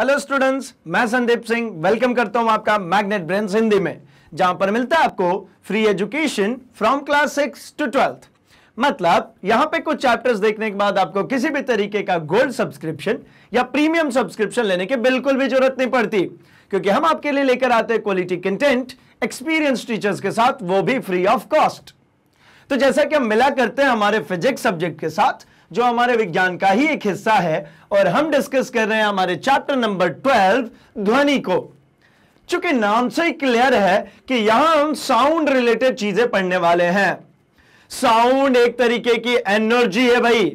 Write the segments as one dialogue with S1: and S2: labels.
S1: hello students मैं Sandeep Singh welcome करता हूं आपका मैग्नेट ब्रेन हिंदी में जहां पर मिलता है आपको free education from class six to twelfth मतलब यहां पे कुछ चैप्टर्स देखने के बाद आपको किसी भी तरीके का गोल्ड सब्सक्रिप्शन या प्रीमियम सब्सक्रिप्शन लेने की बिल्कुल भी जरूरत नहीं पड़ती क्योंकि हम आपके लिए लेकर आते हैं क्वालिटी कंटेंट एक्सपीरियंस टीचर्स के साथ वो भी फ्री ऑफ कॉस्ट तो जैसा कि हम मिला करते हैं हमारे फिजिक्स सब्जेक्ट के साथ जो हमारे विज्ञान का ही एक हिस्सा है और हम डिस्कस कर रहे हैं हमारे चैप्टर नंबर ट्वेल्व ध्वनि को चूंकि नाम से ही क्लियर है कि यहां हम साउंड रिलेटेड चीजें पढ़ने वाले हैं साउंड एक तरीके की एनर्जी है भाई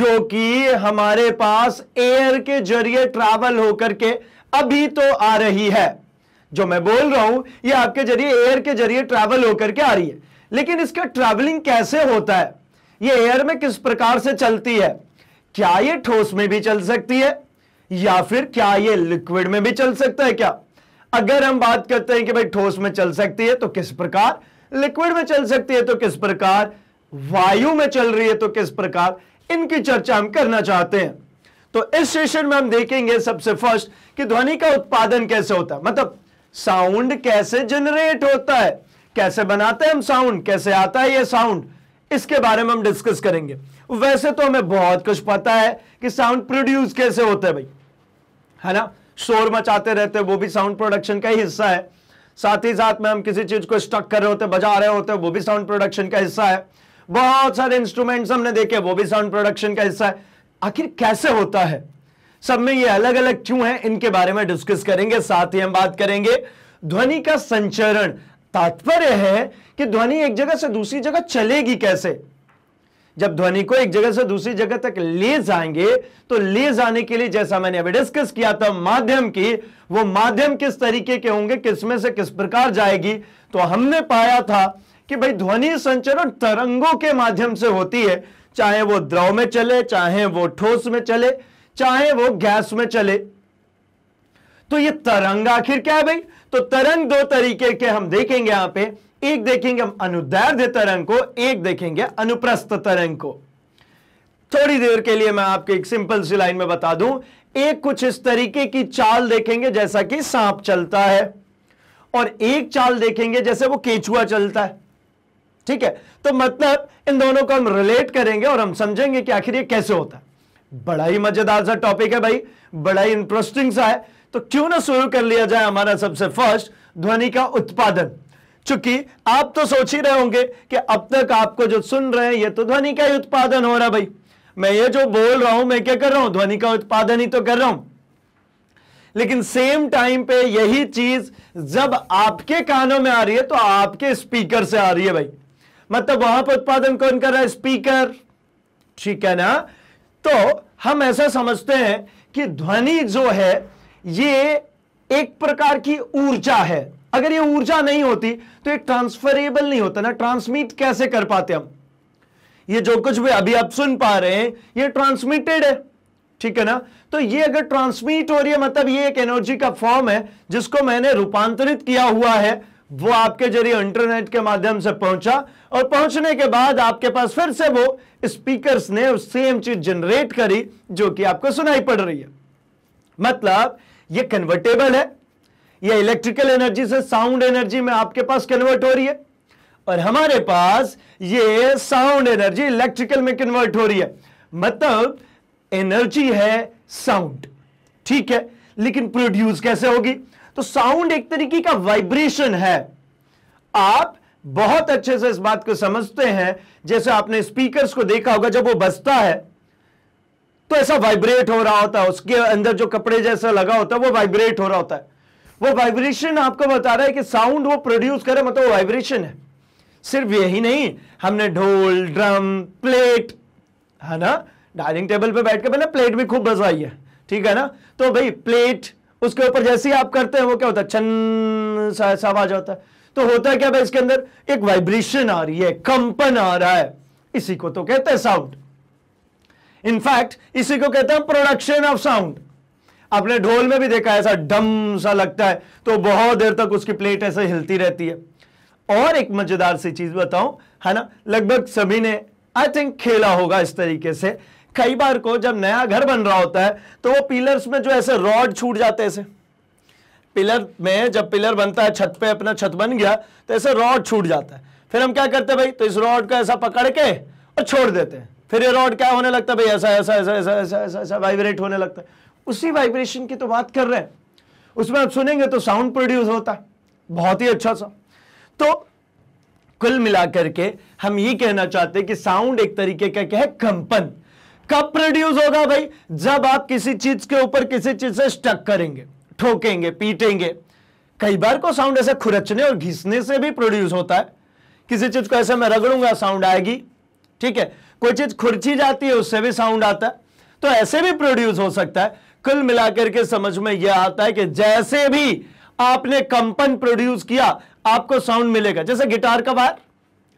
S1: जो कि हमारे पास एयर के जरिए ट्रैवल होकर के अभी तो आ रही है जो मैं बोल रहा हूं ये आपके जरिए एयर के जरिए ट्रैवल होकर के आ रही है लेकिन इसका ट्रैवलिंग कैसे होता है ये एयर में किस प्रकार से चलती है क्या ये ठोस में भी चल सकती है या फिर क्या ये लिक्विड में भी चल सकता है क्या अगर हम बात करते हैं कि भाई ठोस में चल सकती है तो किस प्रकार लिक्विड में चल सकती है तो किस प्रकार वायु में चल रही है तो किस प्रकार इनकी चर्चा हम करना चाहते हैं तो इस सेशन में हम देखेंगे सबसे फर्स्ट कि ध्वनि का उत्पादन कैसे होता है मतलब साउंड कैसे जनरेट होता है कैसे बनाते हैं हम साउंड कैसे आता है यह साउंड इसके बारे में हम डिस्कस करेंगे वैसे तो हमें बहुत कुछ पता है कि साउंड प्रोड्यूस कैसे होते हैं भाई है ना शोर मचाते रहते हैं वो भी साउंड प्रोडक्शन का ही हिस्सा है साथ ही साथ में हम किसी चीज को स्टक कर रहे होते बजा रहे होते वो भी साउंड प्रोडक्शन का हिस्सा है बहुत सारे इंस्ट्रूमेंट्स हमने देखे वो भी साउंड प्रोडक्शन का हिस्सा है आखिर कैसे होता है सब में ये अलग अलग क्यों है इनके बारे में डिस्कस करेंगे साथ ही हम बात करेंगे ध्वनि का संचरण तात्पर्य है कि ध्वनि एक जगह से दूसरी जगह चलेगी कैसे जब ध्वनि को एक जगह से दूसरी जगह तक ले जाएंगे तो ले जाने के लिए जैसा मैंने अभी डिस्कस किया था माध्यम की वो माध्यम किस तरीके के होंगे किसमें से किस प्रकार जाएगी तो हमने पाया था कि भाई ध्वनि संचरण तरंगों के माध्यम से होती है चाहे वो द्रव में चले चाहे वो ठोस में चले चाहे वो गैस में चले तो ये तरंग आखिर क्या है भाई तो तरंग दो तरीके के हम देखेंगे यहां पे एक देखेंगे हम अनुदैर्ध्य तरंग को एक देखेंगे अनुप्रस्थ तरंग को थोड़ी देर के लिए मैं आपको एक सिंपल सी लाइन में बता दूं एक कुछ इस तरीके की चाल देखेंगे जैसा कि सांप चलता है और एक चाल देखेंगे जैसे वो केचुआ चलता है ठीक है तो मतलब इन दोनों को हम रिलेट करेंगे और हम समझेंगे कि आखिर ये कैसे होता है बड़ा ही मजेदार सा टॉपिक है भाई बड़ा ही इंटरेस्टिंग सा है तो क्यों ना शुरू कर लिया जाए हमारा सबसे फर्स्ट ध्वनि का उत्पादन चूंकि आप तो सोच ही रहे होंगे कि अब तक आपको जो सुन रहे हैं ये तो ध्वनि का ही उत्पादन हो रहा भाई मैं ये जो बोल रहा हूं मैं क्या कर रहा हूं ध्वनि का उत्पादन ही तो कर रहा हूं लेकिन सेम टाइम पे यही चीज जब आपके कानों में आ रही है तो आपके स्पीकर से आ रही है भाई मतलब वहां पर उत्पादन कौन कर रहा है स्पीकर ठीक है ना तो हम ऐसा समझते हैं कि ध्वनि जो है ये एक प्रकार की ऊर्जा है अगर ये ऊर्जा नहीं होती तो ये ट्रांसफरेबल नहीं होता ना ट्रांसमिट कैसे कर पाते हम ये जो कुछ भी अभी आप सुन पा रहे हैं ये ट्रांसमिटेड है ठीक है ना तो ये अगर ट्रांसमिट हो रही है मतलब ये एक एनर्जी का फॉर्म है जिसको मैंने रूपांतरित किया हुआ है वो आपके जरिए इंटरनेट के माध्यम से पहुंचा और पहुंचने के बाद आपके पास फिर से वो स्पीकर्स ने सेम चीज जनरेट करी जो कि आपको सुनाई पड़ रही है मतलब ये कन्वर्टेबल है ये इलेक्ट्रिकल एनर्जी से साउंड एनर्जी में आपके पास कन्वर्ट हो रही है और हमारे पास ये साउंड एनर्जी इलेक्ट्रिकल में कन्वर्ट हो रही है मतलब एनर्जी है साउंड ठीक है लेकिन प्रोड्यूस कैसे होगी तो साउंड एक तरीके का वाइब्रेशन है आप बहुत अच्छे से इस बात को समझते हैं जैसे आपने स्पीकर्स को देखा होगा जब वो बजता है तो ऐसा वाइब्रेट हो रहा होता है उसके अंदर जो कपड़े जैसा लगा होता है वो वाइब्रेट हो रहा होता है वो वाइब्रेशन आपको बता रहा है कि साउंड वो प्रोड्यूस करे मतलब वो वाइब्रेशन है सिर्फ यही नहीं हमने ढोल ड्रम प्लेट है ना डाइनिंग टेबल पे बैठ के मैंने प्लेट भी खूब बजाई है ठीक है ना तो भाई प्लेट उसके ऊपर जैसे ही आप करते हैं वो क्या होता है छन सा आवाज होता है तो होता है क्या भाई इसके अंदर एक वाइब्रेशन आ रही है कंपन आ रहा है इसी को तो कहते हैं साउंड इनफैक्ट इसी को कहते हैं प्रोडक्शन ऑफ साउंड आपने ढोल में भी देखा ऐसा डम सा लगता है तो बहुत देर तक उसकी प्लेट ऐसे हिलती रहती है और एक मजेदार सी चीज बताऊं है ना लगभग सभी ने आई थिंक खेला होगा इस तरीके से कई बार को जब नया घर बन रहा होता है तो वो पिलर्स में जो ऐसे रॉड छूट जाते ऐसे पिलर में जब पिलर बनता है छत पे अपना छत बन गया तो ऐसे रॉड छूट जाता है फिर हम क्या करते हैं भाई तो इस रॉड को ऐसा पकड़ के और छोड़ देते हैं फिर ये रॉड क्या होने लगता है भाई ऐसा ऐसा ऐसा ऐसा ऐसा ऐसा ऐसा वाइब्रेट होने लगता है उसी वाइब्रेशन की तो बात कर रहे हैं उसमें आप सुनेंगे तो साउंड प्रोड्यूस होता है बहुत ही अच्छा सा तो कुल मिलाकर के हम ये कहना चाहते हैं कि साउंड एक तरीके का क्या है कंपन कब प्रोड्यूस होगा भाई जब आप किसी चीज के ऊपर किसी चीज से स्टक करेंगे ठोकेंगे पीटेंगे कई बार को साउंड ऐसे खुरचने और घिसने से भी प्रोड्यूस होता है किसी चीज को ऐसे मैं रगड़ूंगा साउंड आएगी ठीक है कोई चीज खुर्ची जाती है उससे भी साउंड आता है तो ऐसे भी प्रोड्यूस हो सकता है कुल मिलाकर के समझ में यह आता है कि जैसे भी आपने कंपन प्रोड्यूस किया आपको साउंड मिलेगा जैसे गिटार का वायर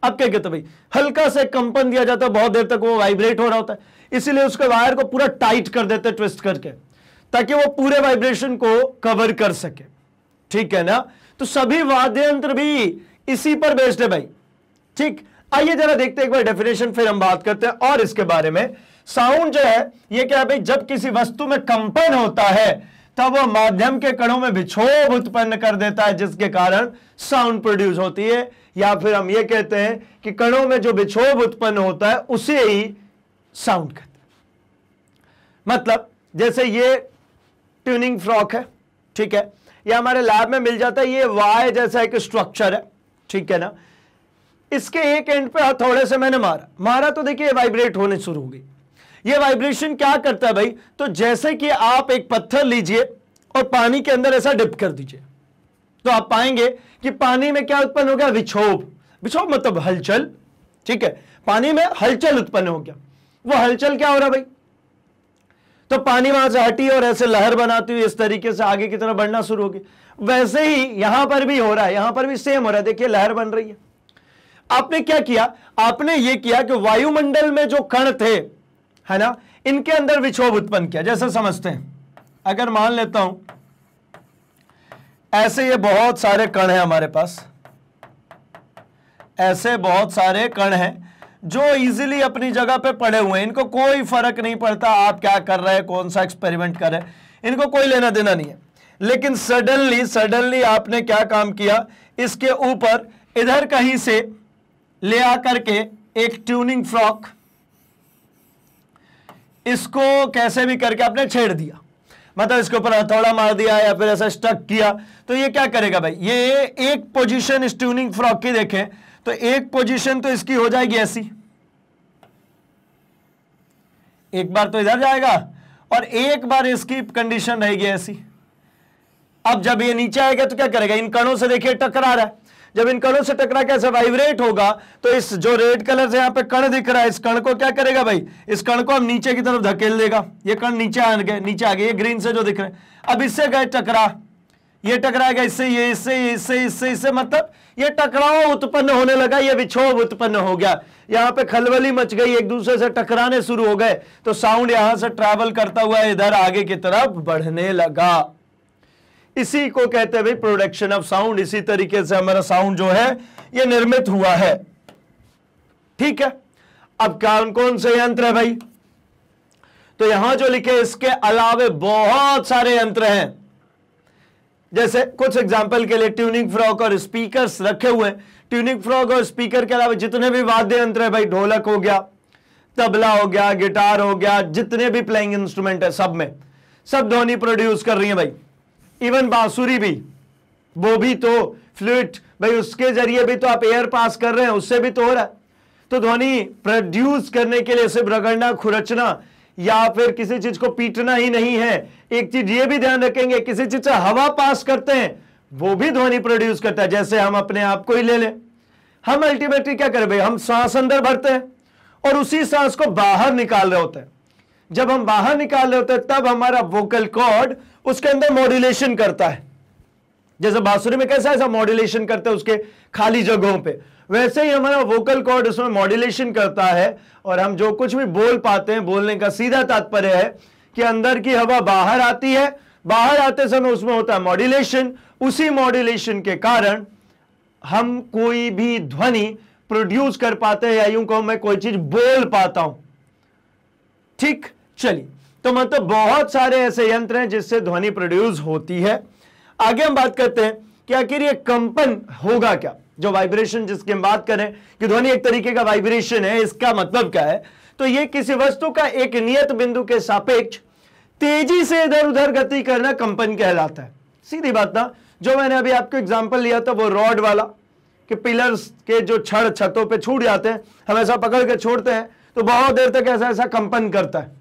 S1: अब क्या कहते भाई हल्का से कंपन दिया जाता है बहुत देर तक वो वाइब्रेट हो रहा होता है इसीलिए उसके वायर को पूरा टाइट कर देते ट्विस्ट करके ताकि वो पूरे वाइब्रेशन को कवर कर सके ठीक है ना तो सभी वाद्य यंत्र भी इसी पर बेस्ड है भाई ठीक आइए जरा देखते हैं एक बार डेफिनेशन फिर हम बात करते हैं और इसके बारे में साउंड जो है ये क्या भाई जब किसी वस्तु में कंपन होता है तब वह माध्यम के कणों में विक्षोभ उत्पन्न कर देता है जिसके कारण साउंड प्रोड्यूस होती है या फिर हम ये कहते हैं कि कणों में जो विक्षोभ उत्पन्न होता है उसे ही साउंड कहते हैं मतलब जैसे ये ट्यूनिंग फ्रॉक है ठीक है ये हमारे लैब में मिल जाता है ये वाय जैसा एक स्ट्रक्चर है ठीक है ना इसके एक एंड पे हथौड़े से मैंने मारा मारा तो देखिए वाइब्रेट होने शुरू हो गई ये वाइब्रेशन क्या करता है भाई तो जैसे कि आप एक पत्थर लीजिए और पानी के अंदर ऐसा डिप कर दीजिए तो आप पाएंगे कि पानी में क्या उत्पन्न हो गया विक्षोभ विक्षोभ मतलब हलचल ठीक है पानी में हलचल उत्पन्न हो गया वो हलचल क्या हो रहा भाई तो पानी वहां से हटी और ऐसे लहर बनाती हुई इस तरीके से आगे की तरफ बढ़ना शुरू होगी वैसे ही यहां पर भी हो रहा है यहां पर भी सेम हो रहा है देखिए लहर बन रही है आपने क्या किया आपने ये किया कि वायुमंडल में जो कण थे है ना इनके अंदर विक्षोभ उत्पन्न किया जैसे समझते हैं अगर मान लेता हूं ऐसे ये बहुत सारे कण हैं हमारे पास ऐसे बहुत सारे कण हैं जो इजीली अपनी जगह पे पड़े हुए हैं इनको कोई फर्क नहीं पड़ता आप क्या कर रहे हैं कौन सा एक्सपेरिमेंट कर रहे हैं इनको कोई लेना देना नहीं है लेकिन सडनली सडनली आपने क्या काम किया इसके ऊपर इधर कहीं से ले आकर के एक ट्यूनिंग फ्रॉक इसको कैसे भी करके आपने छेड़ दिया मतलब इसके ऊपर हथौड़ा मार दिया या फिर ऐसा स्टक किया तो ये क्या करेगा भाई ये एक पोजीशन इस ट्यूनिंग फ्रॉक की देखें तो एक पोजीशन तो इसकी हो जाएगी ऐसी एक बार तो इधर जाएगा और एक बार इसकी कंडीशन रहेगी ऐसी अब जब ये नीचे आएगा तो क्या करेगा इन कणों से देखिए टकरा रहा है जब इन कणों से टकरा के ऐसे वाइब्रेट होगा तो इस जो रेड कलर से यहां पे कण दिख रहा है इस कण को क्या करेगा भाई इस कण को हम नीचे की तरफ धकेल देगा ये कण नीचे आ गए नीचे आ गए ये ग्रीन से जो दिख रहे हैं अब इससे गए टकरा ये टकराएगा इससे ये इससे इससे इससे इससे मतलब ये टकराव उत्पन्न होने लगा ये विक्षोभ उत्पन्न हो गया यहां पे खलबली मच गई एक दूसरे से टकराने शुरू हो गए तो साउंड यहां से ट्रैवल करता हुआ इधर आगे की तरफ बढ़ने लगा इसी को कहते हैं भाई प्रोडक्शन ऑफ साउंड इसी तरीके से हमारा साउंड जो है ये निर्मित हुआ है ठीक है अब कौन कौन से यंत्र है भाई तो यहां जो लिखे इसके अलावे बहुत सारे यंत्र हैं जैसे कुछ एग्जाम्पल के लिए ट्यूनिंग फ्रॉक और स्पीकर्स रखे हुए ट्यूनिंग फ्रॉक और स्पीकर के अलावा जितने भी वाद्य यंत्र है भाई ढोलक हो गया तबला हो गया गिटार हो गया जितने भी प्लेइंग इंस्ट्रूमेंट है सब में सब ध्वनि प्रोड्यूस कर रही है भाई इवन बांसुरी भी वो भी तो फ्लूट भाई उसके जरिए भी तो आप एयर पास कर रहे हैं उससे भी तो हो रहा है तो ध्वनि प्रोड्यूस करने के लिए सिर्फ रगड़ना खुरचना या फिर किसी चीज को पीटना ही नहीं है एक चीज ये भी ध्यान रखेंगे किसी चीज से हवा पास करते हैं वो भी ध्वनि प्रोड्यूस करता है जैसे हम अपने आप को ही ले लें हम अल्टीमेटली क्या करें भाई हम सांस अंदर भरते हैं और उसी सांस को बाहर निकाल रहे होते हैं जब हम बाहर निकाल रहे होते हैं तब हमारा वोकल कॉर्ड उसके अंदर मॉड्यूलेशन करता है जैसे बांसुरी में कैसा ऐसा मॉड्यूलेशन करते हैं उसके खाली जगहों पे वैसे ही हमारा वोकल कॉर्ड उसमें मॉड्यूलेशन करता है और हम जो कुछ भी बोल पाते हैं बोलने का सीधा तात्पर्य है कि अंदर की हवा बाहर आती है बाहर आते समय उसमें होता है मॉड्यूलेशन उसी मॉड्यूलेशन के कारण हम कोई भी ध्वनि प्रोड्यूस कर पाते हैं या यूं कहूं मैं कोई चीज बोल पाता हूं ठीक चलिए तो मतलब बहुत सारे ऐसे यंत्र हैं जिससे ध्वनि प्रोड्यूस होती है आगे हम बात करते हैं कि आखिर ये कंपन होगा क्या जो वाइब्रेशन जिसकी हम बात करें कि ध्वनि एक तरीके का वाइब्रेशन है इसका मतलब क्या है तो ये किसी वस्तु का एक नियत बिंदु के सापेक्ष तेजी से इधर उधर गति करना कंपन कहलाता है सीधी बात ना जो मैंने अभी आपको एग्जाम्पल लिया था वो रॉड वाला कि पिलर्स के जो छड़ छतों पे छूट जाते हैं हम ऐसा पकड़ के छोड़ते हैं तो बहुत देर तक ऐसा ऐसा कंपन करता है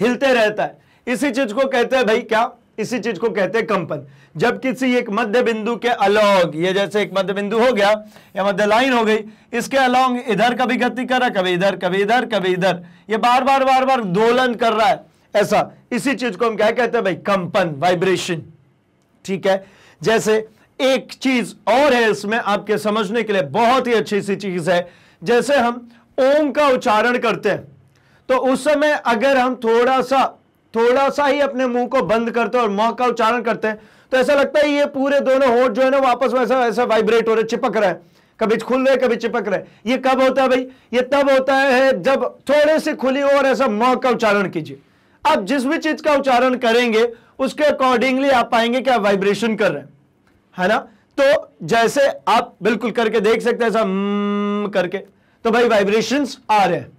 S1: हिलते रहता है इसी चीज को कहते हैं भाई क्या इसी चीज को कहते हैं कंपन जब किसी एक मध्य बिंदु के अलॉग ये जैसे एक मध्य बिंदु हो गया या मध्य लाइन हो गई इसके अलॉग इधर कभी गति कर रहा कभी इधर कभी इधर कभी इधर ये बार बार बार बार दोलन कर रहा है ऐसा इसी चीज को हम क्या कहते हैं भाई कंपन वाइब्रेशन ठीक है जैसे एक चीज और है इसमें आपके समझने के लिए बहुत ही अच्छी सी चीज है जैसे हम ओम का उच्चारण करते हैं तो उस समय अगर हम थोड़ा सा थोड़ा सा ही अपने मुंह को बंद करते हैं और मौत का उच्चारण करते हैं तो ऐसा लगता है ये पूरे दोनों होठ जो है ना वापस वैसा वैसा वाइब्रेट हो रहे चिपक रहा है कभी खुल रहे कभी चिपक रहे ये कब होता है भाई ये तब होता है जब थोड़े से खुली हो और ऐसा मौत का उच्चारण कीजिए आप जिस भी चीज का उच्चारण करेंगे उसके अकॉर्डिंगली आप पाएंगे कि आप वाइब्रेशन कर रहे हैं है ना तो जैसे आप बिल्कुल करके देख सकते हैं ऐसा हम्म, करके तो भाई वाइब्रेशंस आ रहे हैं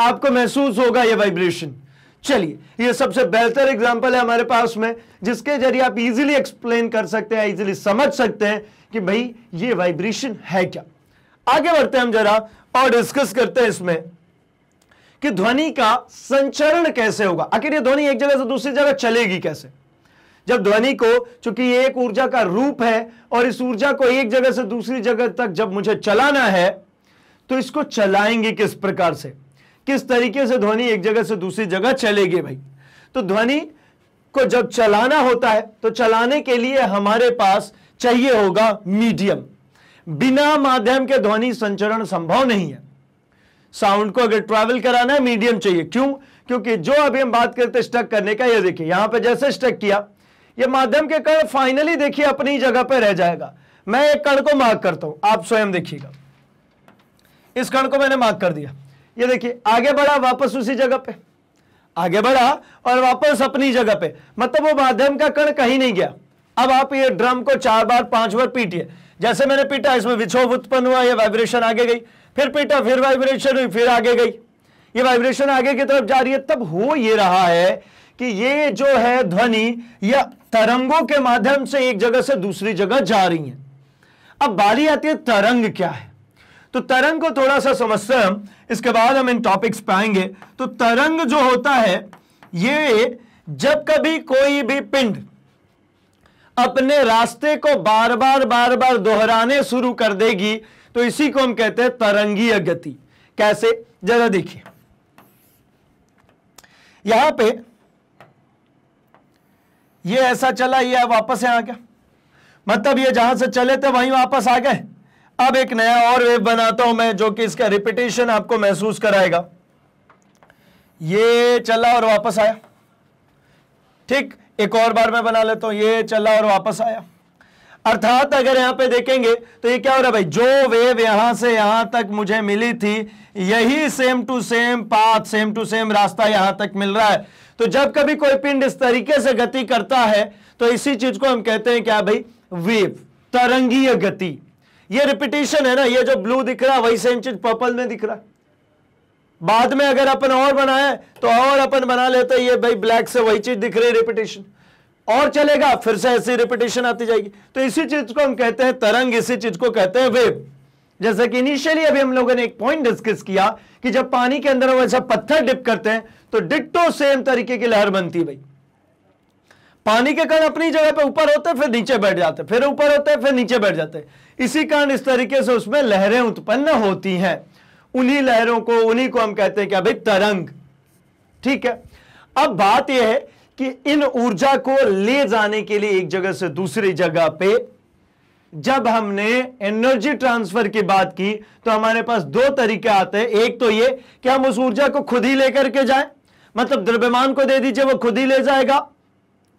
S1: आपको महसूस होगा ये वाइब्रेशन चलिए ये सबसे बेहतर एग्जांपल है हमारे पास में जिसके जरिए आप इजीली एक्सप्लेन कर सकते हैं इजीली समझ सकते हैं कि भाई ये वाइब्रेशन है क्या आगे बढ़ते हैं हम जरा और डिस्कस करते हैं इसमें कि ध्वनि का संचरण कैसे होगा आखिर ये ध्वनि एक जगह से दूसरी जगह चलेगी कैसे जब ध्वनि को चूंकि ये एक ऊर्जा का रूप है और इस ऊर्जा को एक जगह से दूसरी जगह तक जब मुझे चलाना है तो इसको चलाएंगे किस प्रकार से किस तरीके से ध्वनि एक जगह से दूसरी जगह चलेगी भाई तो ध्वनि को जब चलाना होता है तो चलाने के लिए हमारे पास चाहिए होगा मीडियम बिना माध्यम के ध्वनि संचरण संभव नहीं है साउंड को अगर ट्रैवल कराना है मीडियम चाहिए क्यों क्योंकि जो अभी हम बात करते स्टक करने का ये देखिए यहां पे जैसे स्टक किया ये माध्यम के कण फाइनली देखिए अपनी जगह पे रह जाएगा मैं एक कण को मार्क करता हूं आप स्वयं देखिएगा इस कण को मैंने मार्क कर दिया ये देखिए आगे बढ़ा वापस उसी जगह पे आगे बढ़ा और वापस अपनी जगह पे मतलब वो माध्यम का कण कहीं नहीं गया अब आप ये ड्रम को चार बार पांच बार पीटिए जैसे मैंने पीटा इसमें विक्षोभ उत्पन्न हुआ ये वाइब्रेशन आगे गई फिर पीटा फिर वाइब्रेशन हुई फिर आगे गई ये वाइब्रेशन आगे की तरफ जा रही है तब हो ये रहा है कि ये जो है ध्वनि या तरंगों के माध्यम से एक जगह से दूसरी जगह जा रही है अब बारी आती है तरंग क्या है तो तरंग को थोड़ा सा समझते हैं हम इसके बाद हम इन टॉपिक्स पे आएंगे तो तरंग जो होता है ये जब कभी कोई भी पिंड अपने रास्ते को बार बार बार बार दोहराने शुरू कर देगी तो इसी को हम कहते हैं तरंगीय गति कैसे जरा देखिए यहां पे ये ऐसा चला ये वापस यहां आ गया मतलब ये जहां से चले थे वहीं वापस आ गए अब एक नया और वेव बनाता हूं मैं जो कि इसका रिपीटेशन आपको महसूस कराएगा ये चला और वापस आया ठीक एक और बार मैं बना लेता हूं ये चला और वापस आया अर्थात अगर यहां पे देखेंगे तो ये क्या हो रहा है भाई जो वेव यहां से यहां तक मुझे मिली थी यही same to same path same to same रास्ता यहां तक मिल रहा है तो जब कभी कोई पिंड इस तरीके से गति करता है तो इसी चीज को हम कहते हैं क्या भाई वेव तरंगीय गति ये रिपीटेशन है ना ये जो ब्लू दिख रहा वही सेम चीज पर्पल में दिख रहा बाद में अगर अपन और बनाए तो और अपन बना लेते ये भाई ब्लैक से वही चीज दिख रही रिपीटेशन और चलेगा फिर से ऐसी रिपीटेशन आती जाएगी तो इसी चीज को हम कहते हैं तरंग इसी चीज को कहते हैं वेव जैसे कि इनिशियली अभी हम लोगों ने एक पॉइंट डिस्कस किया कि जब पानी के अंदर वैसा पत्थर डिप करते हैं तो डिट्टो सेम तरीके की लहर बनती भाई पानी के कण अपनी जगह पे ऊपर होते फिर नीचे बैठ जाते फिर ऊपर होते फिर नीचे बैठ जाते हैं इसी कारण इस तरीके से उसमें लहरें उत्पन्न होती हैं उन्हीं लहरों को उन्हीं को हम कहते हैं क्या भाई तरंग ठीक है अब बात यह है कि इन ऊर्जा को ले जाने के लिए एक जगह से दूसरी जगह पे जब हमने एनर्जी ट्रांसफर की बात की तो हमारे पास दो तरीके आते हैं एक तो ये कि हम उस ऊर्जा को खुद ही लेकर के जाएं मतलब द्रव्यमान को दे दीजिए वो खुद ही ले जाएगा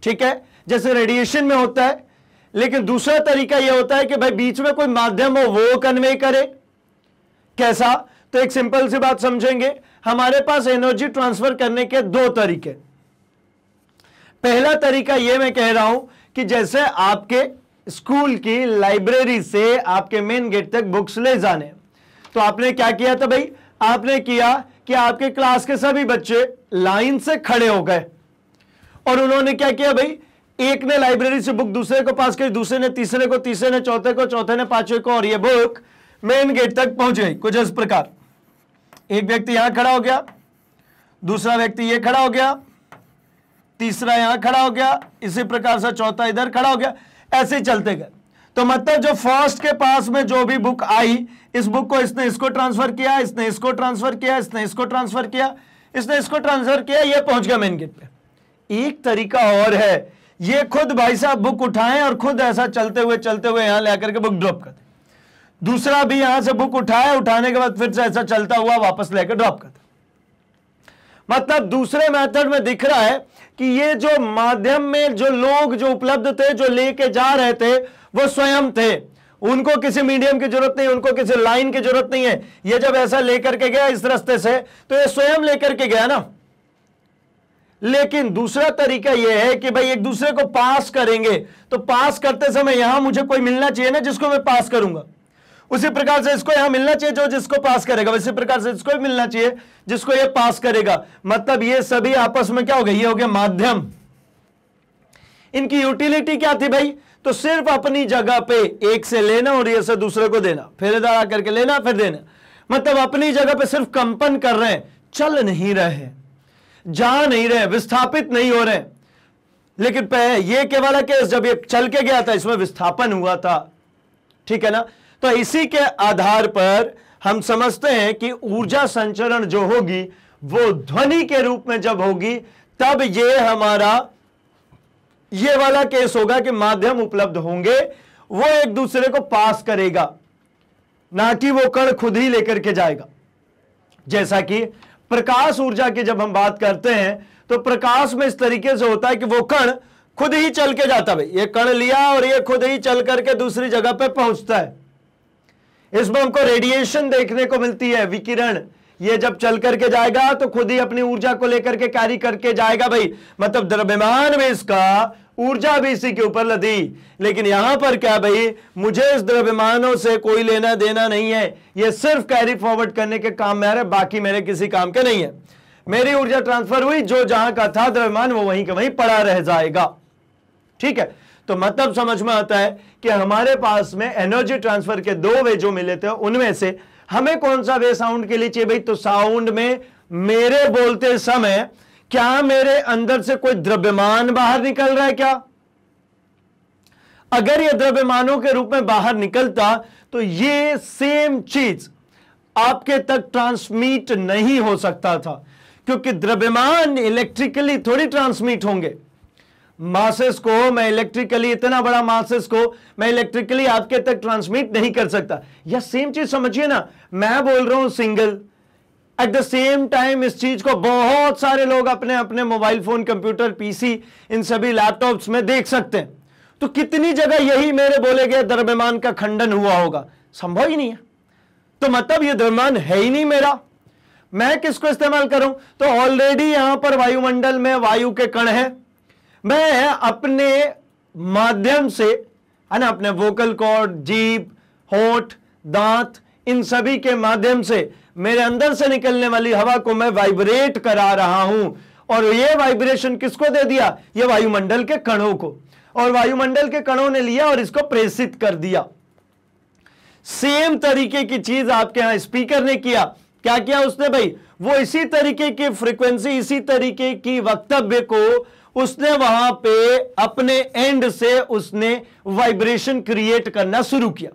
S1: ठीक है जैसे रेडिएशन में होता है लेकिन दूसरा तरीका यह होता है कि भाई बीच में कोई माध्यम हो वो कन्वे करे कैसा तो एक सिंपल सी बात समझेंगे हमारे पास एनर्जी ट्रांसफर करने के दो तरीके पहला तरीका यह मैं कह रहा हूं कि जैसे आपके स्कूल की लाइब्रेरी से आपके मेन गेट तक बुक्स ले जाने तो आपने क्या किया था भाई आपने किया कि आपके क्लास के सभी बच्चे लाइन से खड़े हो गए और उन्होंने क्या किया भाई एक ने लाइब्रेरी से बुक दूसरे को पास करी दूसरे ने तीसरे को तीसरे ने चौथे को चौथे ने पांचवे को और ये बुक मेन गेट तक पहुंच गई कुछ इस प्रकार एक व्यक्ति यहां खड़ा हो गया दूसरा व्यक्ति ये खड़ा हो गया तीसरा यहां खड़ा हो गया इसी प्रकार से चौथा इधर खड़ा हो गया ऐसे ही चलते गए तो मतलब जो फर्स्ट के पास में जो भी बुक आई इस बुक को इसने इसको ट्रांसफर किया इसने इसको ट्रांसफर किया इसने इसको ट्रांसफर किया इसने इसको ट्रांसफर किया यह पहुंच गया मेन गेट पे एक तरीका और है ये खुद भाई साहब बुक उठाएं और खुद ऐसा चलते हुए चलते हुए यहां लेकर के बुक ड्रॉप कर दूसरा भी यहां से बुक उठाए उठाने के बाद फिर से ऐसा चलता हुआ वापस लेकर ड्रॉप कर मतलब दूसरे मेथड में दिख रहा है कि ये जो माध्यम में जो लोग जो उपलब्ध थे जो लेके जा रहे थे वो स्वयं थे उनको किसी मीडियम की जरूरत नहीं उनको किसी लाइन की जरूरत नहीं है ये जब ऐसा लेकर के गया इस रास्ते से तो ये स्वयं लेकर के गया ना लेकिन दूसरा तरीका यह है कि भाई एक दूसरे को पास करेंगे तो पास करते समय यहां मुझे कोई मिलना चाहिए ना जिसको मैं पास करूंगा उसी प्रकार से इसको यहां मिलना चाहिए जो जिसको पास करेगा वैसे प्रकार से इसको भी मिलना चाहिए जिसको ये पास करेगा मतलब ये सभी आपस में क्या हो गए ये हो गया माध्यम इनकी यूटिलिटी क्या थी भाई तो सिर्फ अपनी जगह पे एक से लेना और ये से दूसरे को देना फिर करके लेना फिर देना मतलब अपनी जगह पे सिर्फ कंपन कर रहे हैं चल नहीं रहे हैं जा नहीं रहे विस्थापित नहीं हो रहे लेकिन पह के वाला केस जब ये चल के गया था इसमें विस्थापन हुआ था ठीक है ना तो इसी के आधार पर हम समझते हैं कि ऊर्जा संचरण जो होगी वो ध्वनि के रूप में जब होगी तब ये हमारा ये वाला केस होगा कि माध्यम उपलब्ध होंगे वो एक दूसरे को पास करेगा ना कि वो कण खुद ही लेकर के जाएगा जैसा कि प्रकाश ऊर्जा की जब हम बात करते हैं तो प्रकाश में इस तरीके से होता है कि वो कण खुद ही चल के जाता भाई ये कण लिया और ये खुद ही चल करके दूसरी जगह पे पहुंचता है इसमें हमको रेडिएशन देखने को मिलती है विकिरण ये जब चल करके जाएगा तो खुद ही अपनी ऊर्जा को लेकर के कैरी करके जाएगा भाई मतलब द्रव्यमान में इसका ऊर्जा भी इसी के ऊपर लदी लेकिन यहां पर क्या भाई मुझे इस द्रव्यमानों से कोई लेना देना नहीं है यह सिर्फ कैरी फॉरवर्ड करने के काम में आ रहा है बाकी मेरे किसी काम के नहीं है मेरी ऊर्जा ट्रांसफर हुई जो जहां का था द्रव्यमान वो वहीं का वहीं पड़ा रह जाएगा ठीक है तो मतलब समझ में आता है कि हमारे पास में एनर्जी ट्रांसफर के दो वे जो मिले थे उनमें से हमें कौन सा वे साउंड के लिए चाहिए भाई तो साउंड में मेरे बोलते समय क्या मेरे अंदर से कोई द्रव्यमान बाहर निकल रहा है क्या अगर ये द्रव्यमानों के रूप में बाहर निकलता तो ये सेम चीज आपके तक ट्रांसमिट नहीं हो सकता था क्योंकि द्रव्यमान इलेक्ट्रिकली थोड़ी ट्रांसमिट होंगे मासेस को मैं इलेक्ट्रिकली इतना बड़ा मासेस को मैं इलेक्ट्रिकली आपके तक ट्रांसमिट नहीं कर सकता यह सेम चीज समझिए ना मैं बोल रहा हूं single at the same time इस चीज को बहुत सारे लोग अपने अपने मोबाइल फोन कंप्यूटर पीसी इन सभी लैपटॉप्स में देख सकते हैं तो कितनी जगह यही मेरे बोले गए दरम्यमान का खंडन हुआ होगा संभव ही नहीं है तो मतलब ये दरम्यान है ही नहीं मेरा मैं किसको इस्तेमाल करूं तो ऑलरेडी यहां पर वायुमंडल में वायु के कण है मैं अपने माध्यम से है ना अपने वोकल कॉर्ड जीप होठ दांत इन सभी के माध्यम से मेरे अंदर से निकलने वाली हवा को मैं वाइब्रेट करा रहा हूं और ये वाइब्रेशन किसको दे दिया ये वायुमंडल के कणों को और वायुमंडल के कणों ने लिया और इसको प्रेषित कर दिया सेम तरीके की चीज आपके यहां स्पीकर ने किया क्या किया उसने भाई वो इसी तरीके की फ्रीक्वेंसी इसी तरीके की वक्तव्य को उसने वहां पे अपने एंड से उसने वाइब्रेशन क्रिएट करना शुरू किया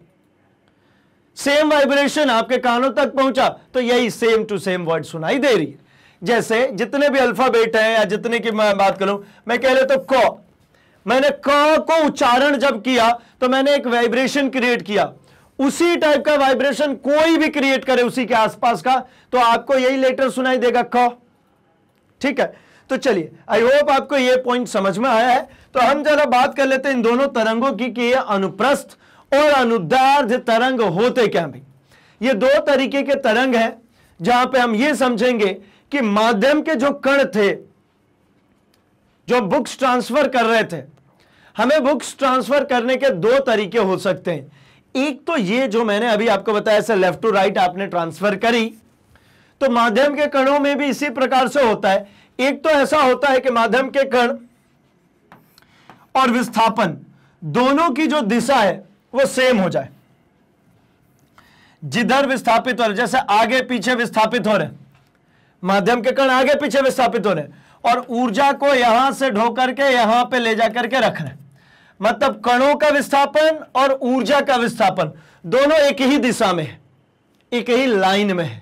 S1: सेम वाइब्रेशन आपके कानों तक पहुंचा तो यही सेम टू सेम वर्ड सुनाई दे रही है जैसे जितने भी अल्फाबेट हैं या जितने की मैं बात करूं मैं कह लेता तो क मैंने क को उच्चारण जब किया तो मैंने एक वाइब्रेशन क्रिएट किया उसी टाइप का वाइब्रेशन कोई भी क्रिएट करे उसी के आसपास का तो आपको यही लेटर सुनाई देगा क ठीक है तो चलिए आई होप आपको यह पॉइंट समझ में आया है तो हम जरा बात कर लेते हैं इन दोनों तरंगों की कि ये अनुप्रस्थ और अनुदार्ध तरंग होते क्या भाई ये दो तरीके के तरंग है जहां पे हम ये समझेंगे कि माध्यम के जो कण थे जो बुक्स ट्रांसफर कर रहे थे हमें बुक्स ट्रांसफर करने के दो तरीके हो सकते हैं एक तो ये जो मैंने अभी आपको बताया ऐसे लेफ्ट टू राइट आपने ट्रांसफर करी तो माध्यम के कणों में भी इसी प्रकार से होता है एक तो ऐसा होता है कि माध्यम के कण और विस्थापन दोनों की जो दिशा है वो सेम हो जाए जिधर विस्थापित हो रहे जैसे आगे पीछे विस्थापित हो रहे माध्यम के कण आगे पीछे विस्थापित हो रहे और ऊर्जा को यहां से ढोकर के यहां पे ले जाकर के रख रहे मतलब कणों का विस्थापन और ऊर्जा का विस्थापन दोनों एक ही दिशा में है एक ही लाइन में है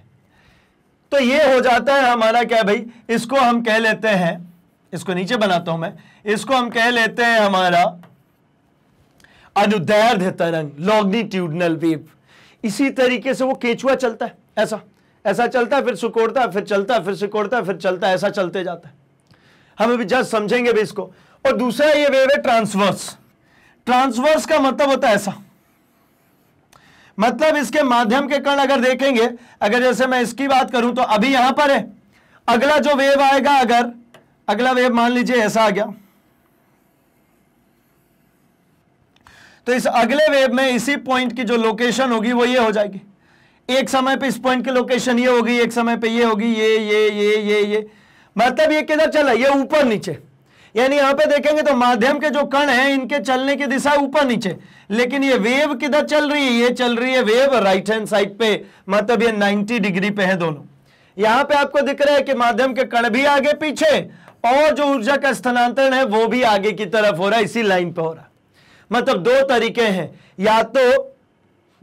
S1: तो ये हो जाता है हमारा क्या भाई इसको हम कह लेते हैं इसको नीचे बनाता हूं मैं इसको हम कह लेते हैं हमारा अनुदैर्ध्य तरंग लॉन्गिट्यूडनल वेव इसी तरीके से वो केचुआ चलता है ऐसा ऐसा चलता है फिर सुकोड़ता है फिर चलता है फिर सुकोड़ता है फिर चलता है ऐसा चलते जाता है हम अभी जस्ट समझेंगे भी इसको और दूसरा ये वेव है ट्रांसवर्स ट्रांसवर्स का मतलब होता है ऐसा मतलब इसके माध्यम के कण अगर देखेंगे अगर जैसे मैं इसकी बात करूं तो अभी यहां पर है अगला जो वेव आएगा अगर अगला वेव मान लीजिए ऐसा आ गया तो इस अगले वेब में इसी पॉइंट की जो लोकेशन होगी वो ये हो जाएगी एक समय पे इस पॉइंट की लोकेशन ये होगी एक समय पे ये होगी ये ये ये ये ये मतलब ये किधर चला ये ऊपर नीचे यानी यहां पे देखेंगे तो माध्यम के जो कण हैं इनके चलने की दिशा ऊपर नीचे लेकिन ये वेव किधर चल रही है ये चल रही है वेव राइट हैंड साइड पे मतलब ये 90 डिग्री पे है दोनों यहां पे आपको दिख रहा है कि माध्यम के कण भी आगे पीछे और जो ऊर्जा का स्थानांतरण है वो भी आगे की तरफ हो रहा है इसी लाइन पे हो रहा है मतलब दो तरीके हैं या तो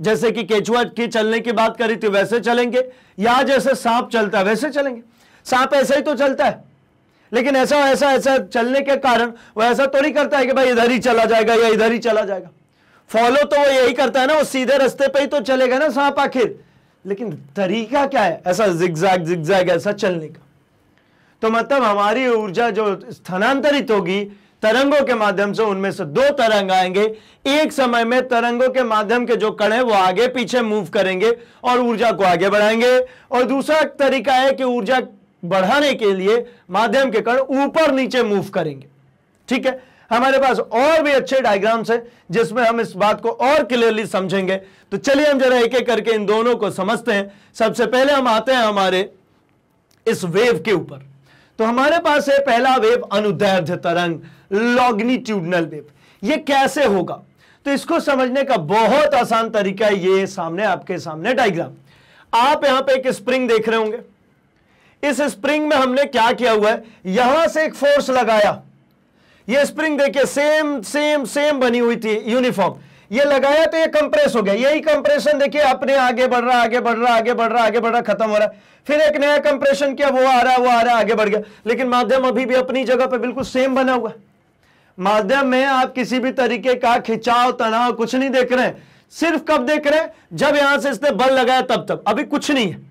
S1: जैसे कि केचुआ की चलने की बात करी थी वैसे चलेंगे या जैसे सांप चलता है वैसे चलेंगे सांप ऐसे ही तो चलता है लेकिन ऐसा ऐसा ऐसा चलने के कारण वो ऐसा तो नहीं करता है कि भाई इधर ही चला जाएगा या इधर ही चला जाएगा फॉलो तो वो यही करता है ना वो सीधे रास्ते पे ही तो चलेगा ना सांप आखिर लेकिन तरीका क्या है ऐसा जिग्जैग जिगजैग ऐसा चलने का तो मतलब हमारी ऊर्जा जो स्थानांतरित होगी तरंगों के माध्यम से उनमें से दो तरंग आएंगे एक समय में तरंगों के माध्यम के जो कण है वो आगे पीछे मूव करेंगे और ऊर्जा को आगे बढ़ाएंगे और दूसरा तरीका है कि ऊर्जा बढ़ाने के लिए माध्यम के कण ऊपर नीचे मूव करेंगे ठीक है हमारे पास और भी अच्छे डायग्राम्स हैं जिसमें हम इस बात को और क्लियरली समझेंगे तो चलिए हम जरा एक एक करके इन दोनों को समझते हैं सबसे पहले हम आते हैं हमारे इस वेव के ऊपर तो हमारे पास है पहला वेव अनुदैर्ध्य तरंग लॉग्निट्यूडनल वेव ये कैसे होगा तो इसको समझने का बहुत आसान तरीका ये सामने आपके सामने डायग्राम आप यहां पे एक स्प्रिंग देख रहे होंगे इस स्प्रिंग में हमने क्या किया हुआ है यहां से एक फोर्स लगाया ये स्प्रिंग देखिए सेम सेम सेम बनी हुई थी यूनिफॉर्म ये लगाया तो ये कंप्रेस हो गया यही कंप्रेशन देखिए अपने आगे बढ़ रहा आगे बढ़ रहा आगे बढ़ रहा आगे बढ़ रहा खत्म हो रहा फिर एक नया कंप्रेशन किया वो आ रहा वो आ रहा आगे बढ़ गया लेकिन माध्यम अभी भी अपनी जगह पर बिल्कुल सेम बना हुआ माध्यम में आप किसी भी तरीके का खिंचाव तनाव कुछ नहीं देख रहे सिर्फ कब देख रहे हैं जब यहां से इसने बल लगाया तब तक अभी कुछ नहीं है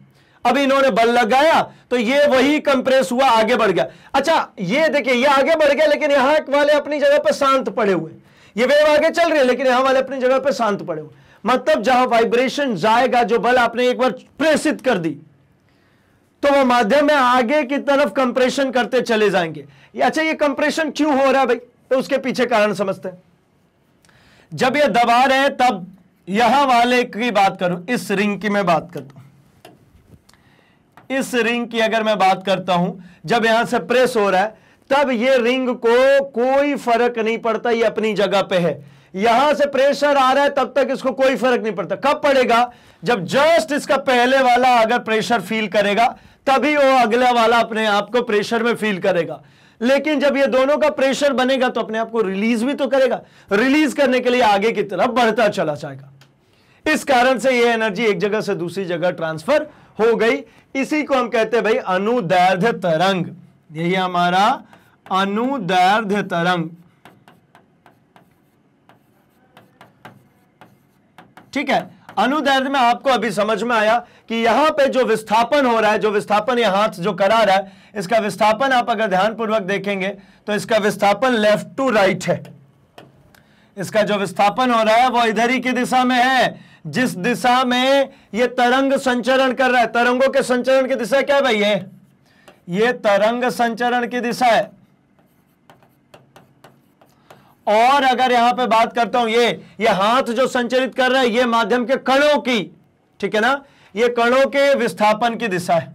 S1: अभी इन्होंने बल लगाया तो ये वही कंप्रेस हुआ आगे बढ़ गया अच्छा ये देखिए ये आगे बढ़ गया लेकिन यहां वाले अपनी जगह पर शांत पड़े हुए ये वेव आगे चल रही है लेकिन यहां वाले अपनी जगह पर शांत पड़े हो मतलब जहां वाइब्रेशन जाएगा जो बल आपने एक बार प्रेषित कर दी तो वह माध्यम में आगे की तरफ कंप्रेशन करते चले जाएंगे अच्छा ये कंप्रेशन क्यों हो रहा है भाई तो उसके पीछे कारण समझते हैं जब ये दबा रहे हैं तब यहां वाले की बात करूं इस रिंग की मैं बात करता हूं इस रिंग की अगर मैं बात करता हूं जब यहां से प्रेस हो रहा है तब ये रिंग को कोई फर्क नहीं पड़ता ये अपनी जगह पे है यहां से प्रेशर आ रहा है तब तक इसको कोई फर्क नहीं पड़ता कब पड़ेगा जब जस्ट इसका पहले वाला अगर प्रेशर फील करेगा तभी वो अगला वाला अपने आप को प्रेशर में फील करेगा लेकिन जब ये दोनों का प्रेशर बनेगा तो अपने आप को रिलीज भी तो करेगा रिलीज करने के लिए आगे की तरफ बढ़ता चला जाएगा इस कारण से यह एनर्जी एक जगह से दूसरी जगह ट्रांसफर हो गई इसी को हम कहते हैं भाई अनुदैर्घ तरंग यही हमारा अनुदैर्ध्य तरंग ठीक है अनुदैर्ध्य में आपको अभी समझ में आया कि यहां पे जो विस्थापन हो रहा है जो विस्थापन ये हाथ जो करा रहा है इसका विस्थापन आप अगर ध्यानपूर्वक देखेंगे तो इसका विस्थापन लेफ्ट टू राइट है इसका जो विस्थापन हो रहा है वो इधर ही की दिशा में है जिस दिशा में ये तरंग संचरण कर रहा है तरंगों के संचरण की दिशा क्या भाई ये ये तरंग संचरण की दिशा है और अगर यहां पे बात करता हूं ये ये हाथ जो संचरित कर रहा है ये माध्यम के कणों की ठीक है ना ये कणों के विस्थापन की दिशा है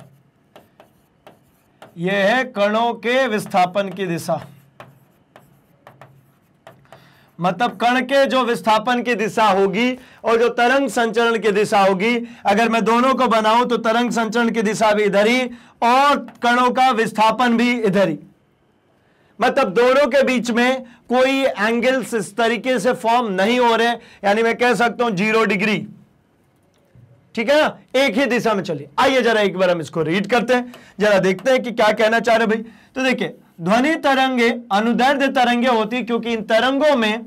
S1: ये है कणों के विस्थापन की दिशा मतलब कण के जो विस्थापन की दिशा होगी और जो तरंग संचरण की दिशा होगी अगर मैं दोनों को बनाऊं तो तरंग संचरण की दिशा भी इधर ही और कणों का विस्थापन भी इधर ही मतलब दोनों के बीच में कोई एंगल्स इस तरीके से फॉर्म नहीं हो रहे यानी मैं कह सकता हूं जीरो डिग्री ठीक है ना एक ही दिशा में चलिए आइए जरा एक बार हम इसको रीड करते हैं जरा देखते हैं कि क्या कहना चाह रहे भाई तो देखिए ध्वनि तरंगे अनुदर्ध तरंगे होती क्योंकि इन तरंगों में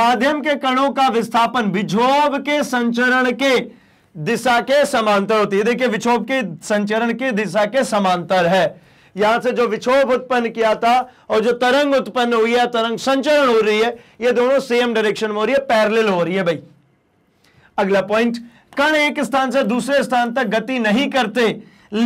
S1: माध्यम के कणों का विस्थापन विक्षोभ के संचरण के दिशा के समांतर होती है देखिए विक्षोभ के संचरण के दिशा के समांतर है यहां से जो विक्षोभ उत्पन्न किया था और जो तरंग उत्पन्न हुई है तरंग संचरण हो रही है ये दोनों सेम डायरेक्शन में हो रही है पैरेलल हो रही है भाई अगला पॉइंट कण एक स्थान से दूसरे स्थान तक गति नहीं करते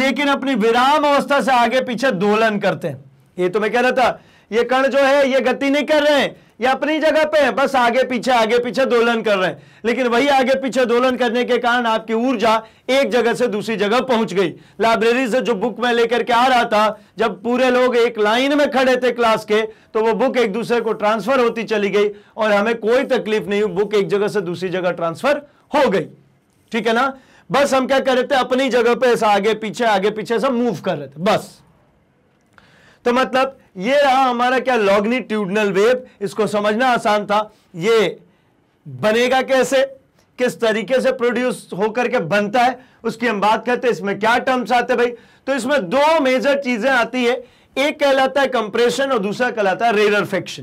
S1: लेकिन अपनी विराम अवस्था से आगे पीछे दोलन करते हैं ये तो मैं कह रहा था ये कण जो है ये गति नहीं कर रहे हैं ये अपनी जगह पे है बस आगे पीछे आगे पीछे दोलन कर रहे हैं लेकिन वही आगे पीछे दोलन करने के कारण आपकी ऊर्जा एक जगह से दूसरी जगह पहुंच गई लाइब्रेरी से जो बुक में लेकर के आ रहा था जब पूरे लोग एक लाइन में खड़े थे क्लास के तो वो बुक एक दूसरे को ट्रांसफर होती चली गई और हमें कोई तकलीफ नहीं हुई बुक एक जगह से दूसरी जगह ट्रांसफर हो गई ठीक है ना बस हम क्या कर रहे थे अपनी जगह पे ऐसा आगे पीछे आगे पीछे ऐसा मूव कर रहे थे बस तो मतलब ये रहा हमारा क्या लॉग्निट्यूडनल वेव इसको समझना आसान था ये बनेगा कैसे किस तरीके से प्रोड्यूस होकर के बनता है उसकी हम बात करते हैं इसमें क्या टर्म्स आते भाई तो इसमें दो मेजर चीजें आती है एक कहलाता है कंप्रेशन और दूसरा कहलाता है फैक्शन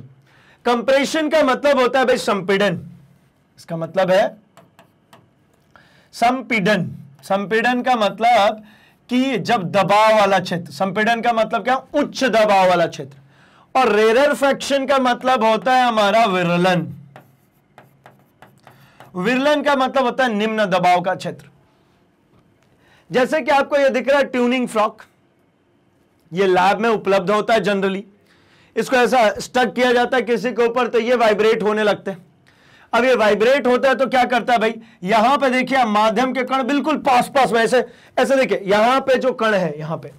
S1: कंप्रेशन का मतलब होता है भाई संपीडन इसका मतलब है संपीडन संपीडन का मतलब कि जब दबाव वाला क्षेत्र संपीड़न का मतलब क्या उच्च दबाव वाला क्षेत्र और रेरर फ्रैक्शन का मतलब होता है हमारा विरलन विरलन का मतलब होता है निम्न दबाव का क्षेत्र जैसे कि आपको यह दिख रहा है ट्यूनिंग फ्रॉक ये लैब में उपलब्ध होता है जनरली इसको ऐसा स्टक किया जाता है किसी के ऊपर तो ये वाइब्रेट होने लगते हैं अब ये वाइब्रेट होता है तो क्या करता है भाई यहां पे देखिए माध्यम के कण बिल्कुल पास पास में ऐसे ऐसे देखिए यहां पे जो कण है यहां पे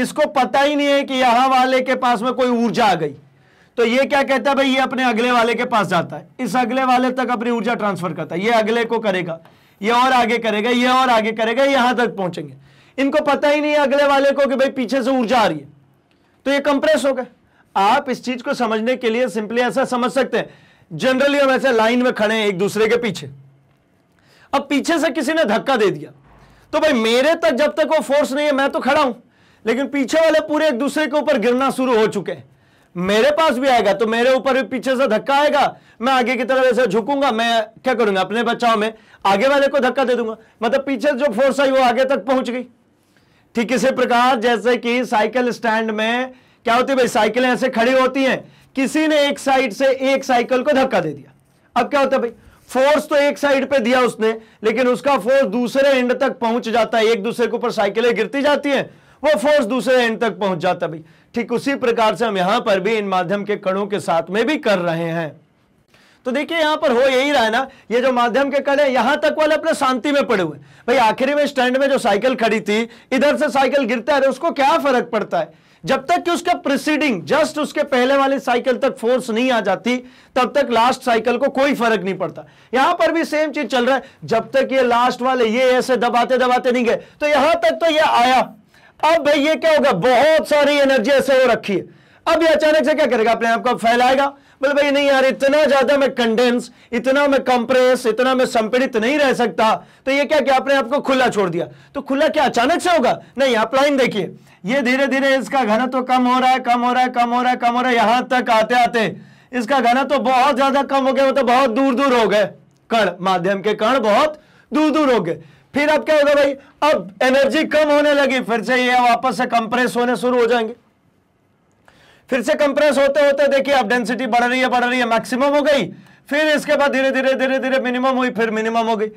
S1: इसको पता ही नहीं है कि यहां वाले के पास में कोई ऊर्जा आ गई तो ये क्या कहता है भाई ये अपने अगले वाले के पास जाता है इस अगले वाले तक अपनी ऊर्जा ट्रांसफर करता है ये अगले को करेगा ये और आगे करेगा ये और आगे करेगा यहां तक पहुंचेंगे इनको पता ही नहीं है अगले वाले को कि भाई पीछे से ऊर्जा आ रही है तो ये कंप्रेस हो गए आप इस चीज को समझने के लिए सिंपली ऐसा समझ सकते हैं जनरली हम ऐसे लाइन में खड़े हैं एक दूसरे के पीछे अब पीछे से किसी ने धक्का दे दिया तो भाई मेरे तक जब तक वो फोर्स नहीं है मैं तो खड़ा हूं लेकिन पीछे वाले पूरे एक दूसरे के ऊपर गिरना शुरू हो चुके हैं मेरे पास भी आएगा तो मेरे ऊपर भी पीछे से धक्का आएगा मैं आगे की तरफ ऐसे झुकूंगा मैं क्या करूंगा अपने बचाव में आगे वाले को धक्का दे दूंगा मतलब पीछे जो फोर्स आई वो आगे तक पहुंच गई ठीक इसी प्रकार जैसे कि साइकिल स्टैंड में क्या होती है भाई साइकिलें ऐसे खड़ी होती हैं किसी ने एक साइड से एक साइकिल को धक्का दे दिया अब क्या होता है भाई फोर्स तो एक साइड पे दिया उसने लेकिन उसका फोर्स दूसरे एंड तक पहुंच जाता है एक दूसरे के ऊपर साइकिलें गिरती जाती हैं वो फोर्स दूसरे एंड तक पहुंच जाता है भाई ठीक उसी प्रकार से हम यहां पर भी इन माध्यम के कणों के साथ में भी कर रहे हैं तो देखिए यहां पर हो यही रहा है ना ये जो माध्यम के कण है यहां तक वाले अपने शांति में पड़े हुए भाई आखिरी में स्टैंड में जो साइकिल खड़ी थी इधर से साइकिल गिरता है तो उसको क्या फर्क पड़ता है जब तक कि उसका प्रिसीडिंग जस्ट उसके पहले वाले साइकिल तक फोर्स नहीं आ जाती तब तक लास्ट साइकिल को कोई फर्क नहीं पड़ता यहां पर भी सेम चीज चल रहा है जब तक ये लास्ट वाले ये ऐसे दबाते दबाते नहीं गए तो यहां तक तो ये आया अब भाई ये क्या होगा बहुत सारी एनर्जी ऐसे हो रखी है अब ये अचानक से क्या करेगा अपने आपको फैलाएगा बोले भाई नहीं यार इतना ज्यादा मैं कंडेंस इतना मैं कंप्रेस इतना मैं संपीड़ित नहीं रह सकता तो ये क्या कि आपने आपको खुला छोड़ दिया तो खुला क्या अचानक से होगा नहीं आप लाइन देखिए ये धीरे धीरे इसका घना तो कम हो रहा है कम हो रहा है कम हो रहा है कम हो रहा है यहां तक आते आते इसका घना तो बहुत ज्यादा कम हो गया वो तो बहुत दूर दूर हो गए कण माध्यम के कण बहुत दूर दूर हो गए फिर अब क्या होगा भाई अब एनर्जी कम होने लगी फिर से ये वापस से कंप्रेस होने शुरू हो जाएंगे फिर से कंप्रेस होते होते देखिए अब डेंसिटी बढ़ रही है बढ़ रही है मैक्सिमम हो गई फिर इसके बाद धीरे धीरे धीरे धीरे मिनिमम हुई फिर मिनिमम हो गई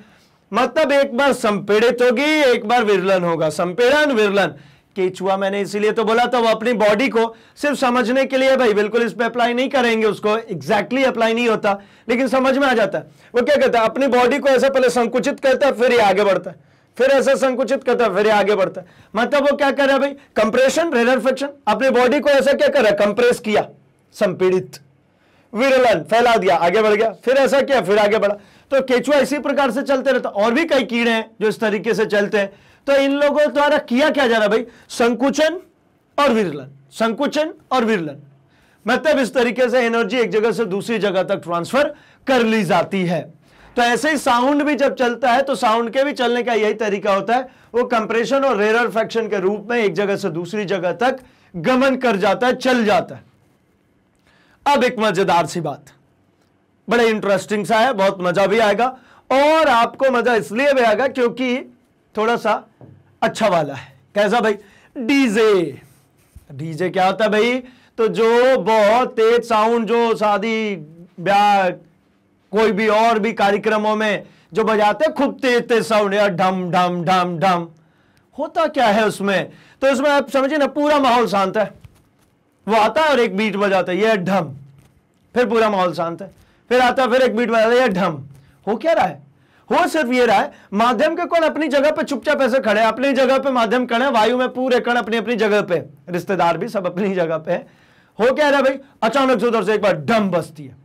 S1: मतलब एक बार संपीड़ित होगी एक बार विरलन होगा संपीड़न विरलन केचुआ मैंने इसीलिए तो बोला था वो अपनी बॉडी को सिर्फ समझने के लिए भाई बिल्कुल इस पर अप्लाई नहीं करेंगे उसको एग्जैक्टली exactly अप्लाई नहीं होता लेकिन समझ में आ जाता है वो क्या कहता है अपनी बॉडी को ऐसा पहले संकुचित करता है फिर ये आगे बढ़ता है फिर ऐसा संकुचित करता है फिर आगे बढ़ता है मतलब वो क्या कर रहा है भाई कंप्रेशन फ्रिक्शन अपने बॉडी को ऐसा क्या कर रहा है कंप्रेस किया संपीड़ित विरलन फैला दिया आगे बढ़ गया फिर ऐसा किया फिर आगे बढ़ा तो केचुआ इसी प्रकार से चलते रहता और भी कई कीड़े हैं जो इस तरीके से चलते हैं तो इन लोगों द्वारा किया क्या जा रहा भाई संकुचन और विरलन संकुचन और विरलन मतलब इस तरीके से एनर्जी एक जगह से दूसरी जगह तक ट्रांसफर कर ली जाती है तो ऐसे ही साउंड भी जब चलता है तो साउंड के भी चलने का यही तरीका होता है वो कंप्रेशन और रेरर फैक्शन के रूप में एक जगह से दूसरी जगह तक गमन कर जाता है चल जाता है अब एक मजेदार सी बात बड़े इंटरेस्टिंग सा है बहुत मजा भी आएगा और आपको मजा इसलिए भी आएगा क्योंकि थोड़ा सा अच्छा वाला है कैसा भाई डीजे डीजे क्या होता है भाई तो जो बहुत तेज साउंड जो शादी ब्याह कोई भी और भी कार्यक्रमों में जो बजाते खूब तेज तेज साउंड या ढम ढम ढम ढम होता क्या है उसमें तो उसमें आप समझिए ना पूरा माहौल शांत है वो आता है और एक बीट बजाता है यह ढम फिर पूरा माहौल शांत है फिर आता है फिर एक बीट बजाता है यह ढम हो क्या रहा है हो सिर्फ ये रहा है माध्यम के कौन अपनी जगह पे चुपचाप ऐसे खड़े अपनी जगह पे माध्यम कण है वायु में पूरे कण अपनी अपनी जगह पे रिश्तेदार भी सब अपनी जगह पे है हो क्या रहा है भाई अचानक से उधर से एक बार ढम बसती है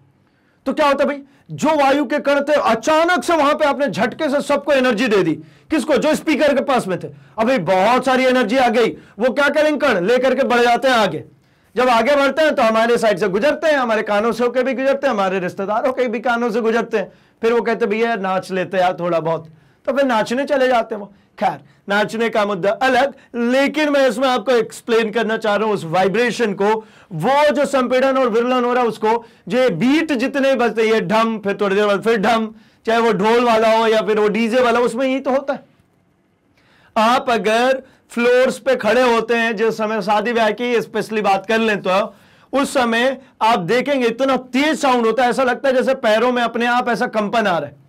S1: तो क्या होता है भाई जो वायु के कण थे अचानक से वहां पे आपने झटके से सबको एनर्जी दे दी किसको जो स्पीकर के पास में थे अभी बहुत सारी एनर्जी आ गई वो क्या करेंगे कण लेकर के बढ़ जाते हैं आगे जब आगे बढ़ते हैं तो हमारे साइड से गुजरते हैं हमारे कानों से होकर भी गुजरते हैं हमारे रिश्तेदारों के भी कानों से गुजरते हैं फिर वो कहते भैया नाच लेते यार थोड़ा बहुत तो फिर नाचने चले जाते हैं वो खैर नाचने का मुद्दा अलग लेकिन मैं इसमें आपको एक्सप्लेन करना चाह रहा हूं उस वाइब्रेशन को वो जो संपीड़न और विरलन हो रहा है उसको जो बीट जितने बजते ये ढम फिर थोड़ी देर बाद फिर ढम चाहे वो ढोल वाला हो या फिर वो डीजे वाला हो उसमें यही तो होता है आप अगर फ्लोर्स पे खड़े होते हैं जिस समय शादी ब्याह की स्पेशली बात कर लें तो उस समय आप देखेंगे इतना तेज साउंड होता है ऐसा लगता है जैसे पैरों में अपने आप ऐसा कंपन आ रहा है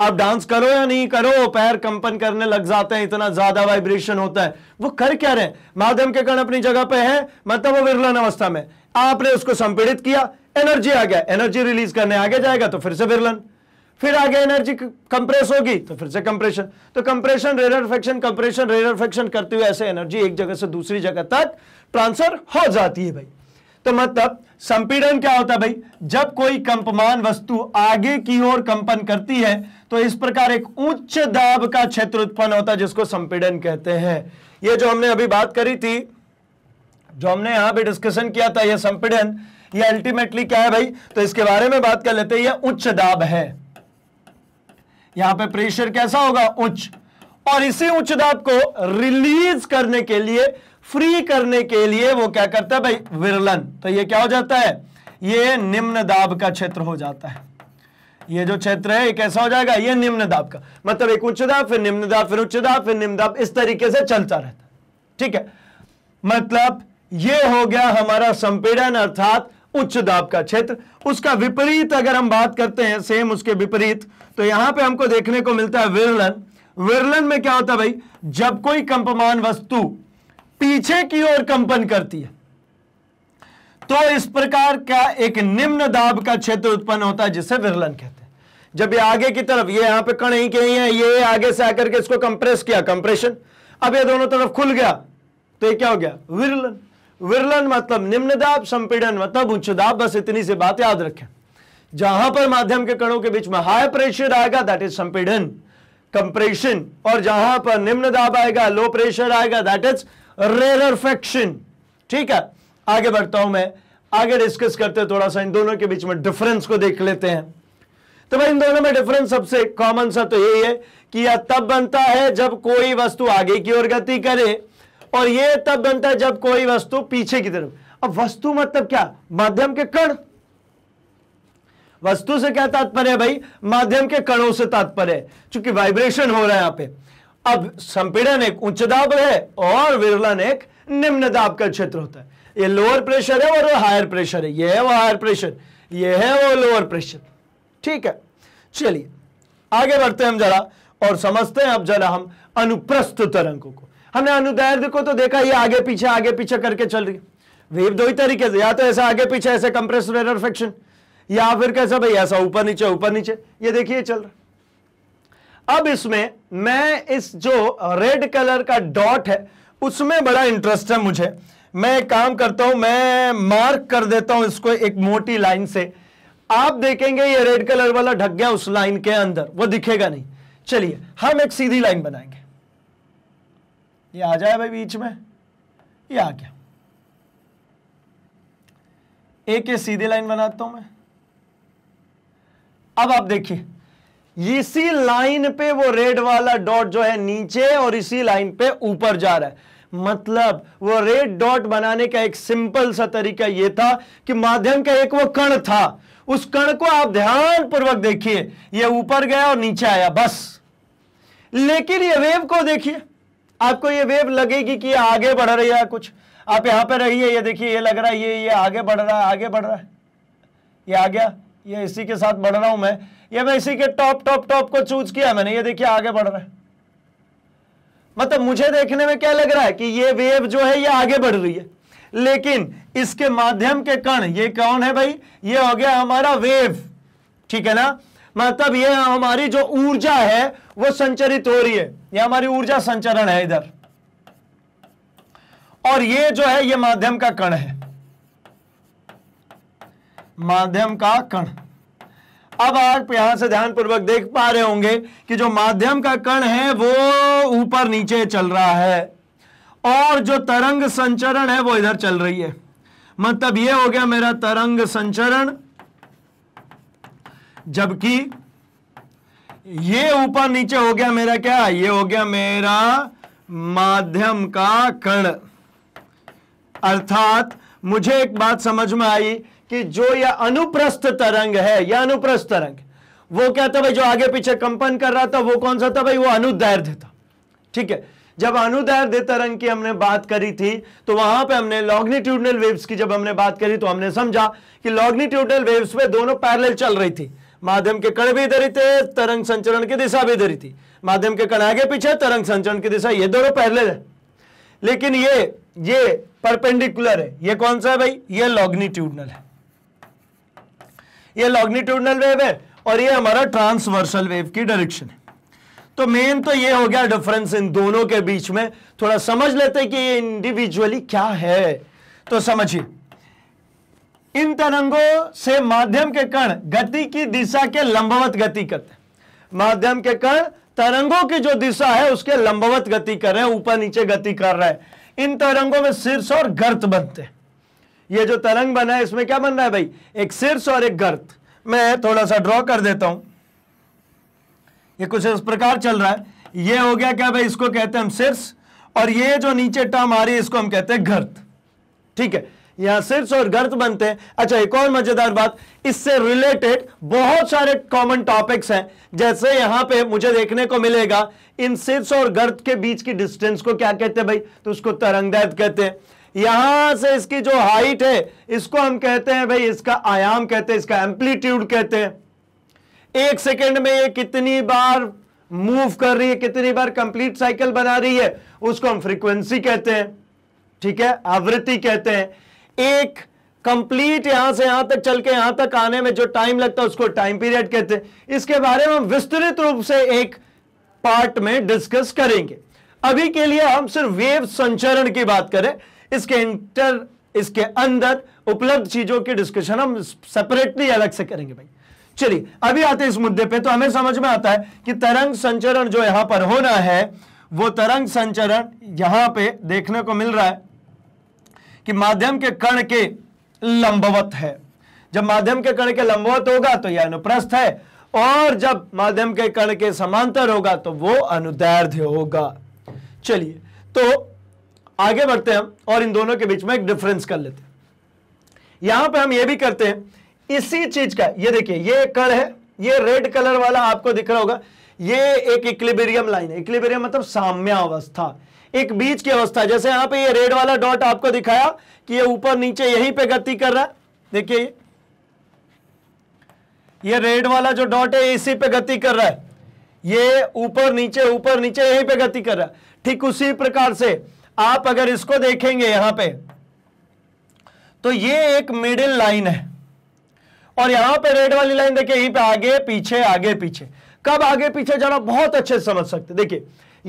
S1: आप डांस करो या नहीं करो पैर कंपन करने लग जाते हैं इतना ज्यादा वाइब्रेशन होता है वो कर क्या रहे माध्यम के कण अपनी जगह पे है मतलब वो विरलन अवस्था में आपने उसको संपीड़ित किया एनर्जी आ गया एनर्जी रिलीज करने आगे जाएगा तो फिर से विरलन फिर आगे एनर्जी कंप्रेस होगी तो फिर से कंप्रेशन तो कंप्रेशन रेरफेक्शन कंप्रेशन रेरफेक्शन करते हुए ऐसे एनर्जी एक जगह से दूसरी जगह तक ट्रांसफर हो जाती है भाई तो मतलब संपीड़न क्या होता है भाई जब कोई कंपमान वस्तु आगे की ओर कंपन करती है तो इस प्रकार एक उच्च दाब का क्षेत्र उत्पन्न होता है जिसको संपीड़न कहते हैं ये जो हमने अभी बात करी थी जो हमने यहां पे डिस्कशन किया था यह संपीड़न ये अल्टीमेटली क्या है भाई तो इसके बारे में बात कर लेते हैं यह उच्च दाब है यहां पे प्रेशर कैसा होगा उच्च और इसी उच्च दाब को रिलीज करने के लिए फ्री करने के लिए वो क्या करता है भाई विरलन तो ये क्या हो जाता है ये निम्न दाब का क्षेत्र हो जाता है ये जो क्षेत्र है ये कैसा हो जाएगा ये निम्न दाब का मतलब एक उच्च दाब फिर निम्न दाब फिर उच्च दाब फिर निम्न दाब इस तरीके से चलता रहता है ठीक है मतलब ये हो गया हमारा संपीड़न अर्थात उच्च दाब का क्षेत्र उसका विपरीत अगर हम बात करते हैं सेम उसके विपरीत तो यहां पे हमको देखने को मिलता है विरलन विरलन में क्या होता है भाई जब कोई कंपमान वस्तु पीछे की ओर कंपन करती है तो इस प्रकार का एक निम्न दाब का क्षेत्र उत्पन्न होता है जिसे विरलन कहते हैं जब ये आगे की तरफ ये यहां पे कण ही कहीं है ये आगे से आकर के इसको कंप्रेस किया कंप्रेशन अब ये दोनों तरफ खुल गया तो ये क्या हो गया विरलन विरलन मतलब निम्न दाब संपीड़न मतलब उच्च दाब बस इतनी सी बात याद रखें जहां पर माध्यम के कणों के बीच में हाई प्रेशर आएगा दैट इज संपीड़न कंप्रेशन और जहां पर निम्न दाब आएगा लो प्रेशर आएगा दैट इज रेरफेक्शन ठीक है आगे बढ़ता हूं मैं आगे डिस्कस करते थोड़ा सा इन दोनों के बीच में डिफरेंस को देख लेते हैं तो भाई इन दोनों में डिफरेंस सबसे कॉमन सा तो यही है कि यह तब बनता है जब कोई वस्तु आगे की ओर गति करे और यह तब बनता है जब कोई वस्तु पीछे की तरफ अब वस्तु मतलब क्या माध्यम के कण वस्तु से क्या तात्पर्य है भाई माध्यम के कणों से तात्पर्य चूंकि वाइब्रेशन हो रहा है यहां पर अब संपीड़न एक उच्च दाब है और विरलन एक निम्न दाब का क्षेत्र होता है ये लोअर प्रेशर है और वो हायर प्रेशर है ये है वो हायर प्रेशर ये है वो लोअर प्रेशर ठीक है चलिए आगे बढ़ते हैं हम जरा और समझते हैं अब जरा हम अनुप्रस्थ तरंगों को हमने अनुदाय को तो देखा ये आगे पीछे आगे पीछे करके चल रही वेव दो ही तरीके से या तो ऐसा आगे पीछे ऐसे कंप्रेसर फ्रिक्शन या फिर कैसा भाई ऐसा ऊपर नीचे ऊपर नीचे ये देखिए चल रहा अब इसमें मैं इस जो रेड कलर का डॉट है उसमें बड़ा इंटरेस्ट है मुझे मैं काम करता हूं मैं मार्क कर देता हूं इसको एक मोटी लाइन से आप देखेंगे ये रेड कलर वाला ढक गया उस लाइन के अंदर वो दिखेगा नहीं चलिए हम एक सीधी लाइन बनाएंगे ये आ जाए भाई बीच में ये आ गया एक ये सीधी लाइन बनाता हूं मैं अब आप देखिए इसी लाइन पे वो रेड वाला डॉट जो है नीचे और इसी लाइन पे ऊपर जा रहा है मतलब वो रेड डॉट बनाने का एक सिंपल सा तरीका यह था कि माध्यम का एक वो कण था उस कण को आप ध्यान पूर्वक देखिए यह ऊपर गया और नीचे आया बस लेकिन ये वेव को देखिए आपको ये वेव लगेगी कि यह आगे बढ़ रही है कुछ आप यहां पर रहिए ये देखिए ये लग रहा है ये ये आगे बढ़ रहा है आगे बढ़ रहा है ये आ गया ये इसी के साथ बढ़ रहा हूं मैं ये मैं इसी के टॉप टॉप टॉप को चूज किया मैंने ये देखिए आगे बढ़ रहा है मतलब मुझे देखने में क्या लग रहा है कि ये वेव जो है ये आगे बढ़ रही है लेकिन इसके माध्यम के कण ये कौन है भाई ये हो गया हमारा वेव ठीक है ना मतलब ये हमारी जो ऊर्जा है वो संचरित हो रही है ये हमारी ऊर्जा संचरण है इधर और ये जो है ये माध्यम का कण है माध्यम का कण अब आप यहां से ध्यानपूर्वक देख पा रहे होंगे कि जो माध्यम का कण है वो ऊपर नीचे चल रहा है और जो तरंग संचरण है वो इधर चल रही है मतलब ये हो गया मेरा तरंग संचरण जबकि ये ऊपर नीचे हो गया मेरा क्या ये हो गया मेरा माध्यम का कण अर्थात मुझे एक बात समझ में आई कि जो यह अनुप्रस्थ तरंग है यह अनुप्रस्थ तरंग वो क्या था भाई जो आगे पीछे कंपन कर रहा था वो कौन सा था भाई वो अनुदैर्ध्य था ठीक है जब अनुदैर्ध्य तरंग की हमने बात करी थी तो वहां पे हमने लॉग्निट्यूडनल वेव्स की जब हमने बात करी तो हमने समझा कि लॉग्निट्यूडनल वेव्स में दोनों पैरेलल चल रही थी माध्यम के कण भी इधर ही थे तरंग संचरण की दिशा भी इधर ही थी माध्यम के कण आगे पीछे तरंग संचरण की दिशा ये दोनों पैरेलल है लेकिन ये ये परपेंडिकुलर है ये कौन सा है भाई ये लॉग्निट्यूडनल है ये लॉग्निट्यूडनल वेव है और ये हमारा ट्रांसवर्सल वेव की डायरेक्शन है तो मेन तो ये हो गया डिफरेंस इन दोनों के बीच में थोड़ा समझ लेते कि ये इंडिविजुअली क्या है तो समझिए इन तरंगों से माध्यम के कण गति की दिशा के लंबवत गति करते हैं माध्यम के कण तरंगों की जो दिशा है उसके लंबवत गति कर रहे हैं ऊपर नीचे गति कर रहे हैं इन तरंगों में शीर्ष और गर्त बनते हैं ये जो तरंग बना है इसमें क्या बन रहा है भाई एक शीर्ष और एक गर्त मैं थोड़ा सा ड्रॉ कर देता हूं ये कुछ इस प्रकार चल रहा है ये हो गया क्या भाई इसको कहते हैं हम शीर्ष और ये जो नीचे टर्म आ रही है इसको हम कहते हैं गर्त ठीक है यहां शीर्ष और गर्त बनते हैं अच्छा एक और मजेदार बात इससे रिलेटेड बहुत सारे कॉमन टॉपिक्स हैं जैसे यहां पे मुझे देखने को मिलेगा इन शीर्ष और गर्त के बीच की डिस्टेंस को क्या कहते हैं भाई तो उसको तरंगदैत कहते हैं यहां से इसकी जो हाइट है इसको हम कहते हैं भाई इसका आयाम कहते हैं इसका एम्पलीट्यूड कहते हैं एक सेकेंड में ये कितनी बार मूव कर रही है कितनी बार कंप्लीट साइकिल बना रही है उसको हम फ्रीक्वेंसी कहते हैं ठीक है आवृत्ति कहते हैं एक कंप्लीट यहां से यहां तक चल के यहां तक आने में जो टाइम लगता है उसको टाइम पीरियड कहते हैं इसके बारे में हम विस्तृत रूप से एक पार्ट में डिस्कस करेंगे अभी के लिए हम सिर्फ वेव संचरण की बात करें इसके इंटर इसके अंदर उपलब्ध चीजों की डिस्कशन हम सेपरेटली अलग से करेंगे भाई चलिए अभी आते इस मुद्दे पे तो हमें समझ में आता है कि तरंग संचरण जो यहां पर होना है वो तरंग संचरण यहां पे देखने को मिल रहा है कि माध्यम के कण के लंबवत है जब माध्यम के कण के लंबवत होगा तो यह अनुप्रस्थ है और जब माध्यम के कण के समांतर होगा तो वो अनुदैर्ध्य होगा चलिए तो आगे बढ़ते हैं और इन दोनों के बीच में एक डिफरेंस कर लेते हैं यहां पे हम ये भी करते हैं इसी चीज का ये देखिए ये कड़ है ये रेड कलर वाला आपको दिख रहा होगा ये एक इक्लिबेरियम लाइन है इक्लिबेरियम मतलब साम्य अवस्था एक बीच की अवस्था जैसे यहां पे ये रेड वाला डॉट आपको दिखाया कि ये ऊपर नीचे यहीं पे गति कर रहा है देखिए ये रेड वाला जो डॉट है इसी पे गति कर रहा है ये ऊपर नीचे ऊपर नीचे यहीं पे गति कर रहा है ठीक उसी प्रकार से आप अगर इसको देखेंगे यहां पे तो ये एक मिडिल लाइन है और यहां पे रेड वाली लाइन देखिए यहीं पे आगे पीछे आगे पीछे कब आगे पीछे जाना बहुत अच्छे से समझ सकते देखिए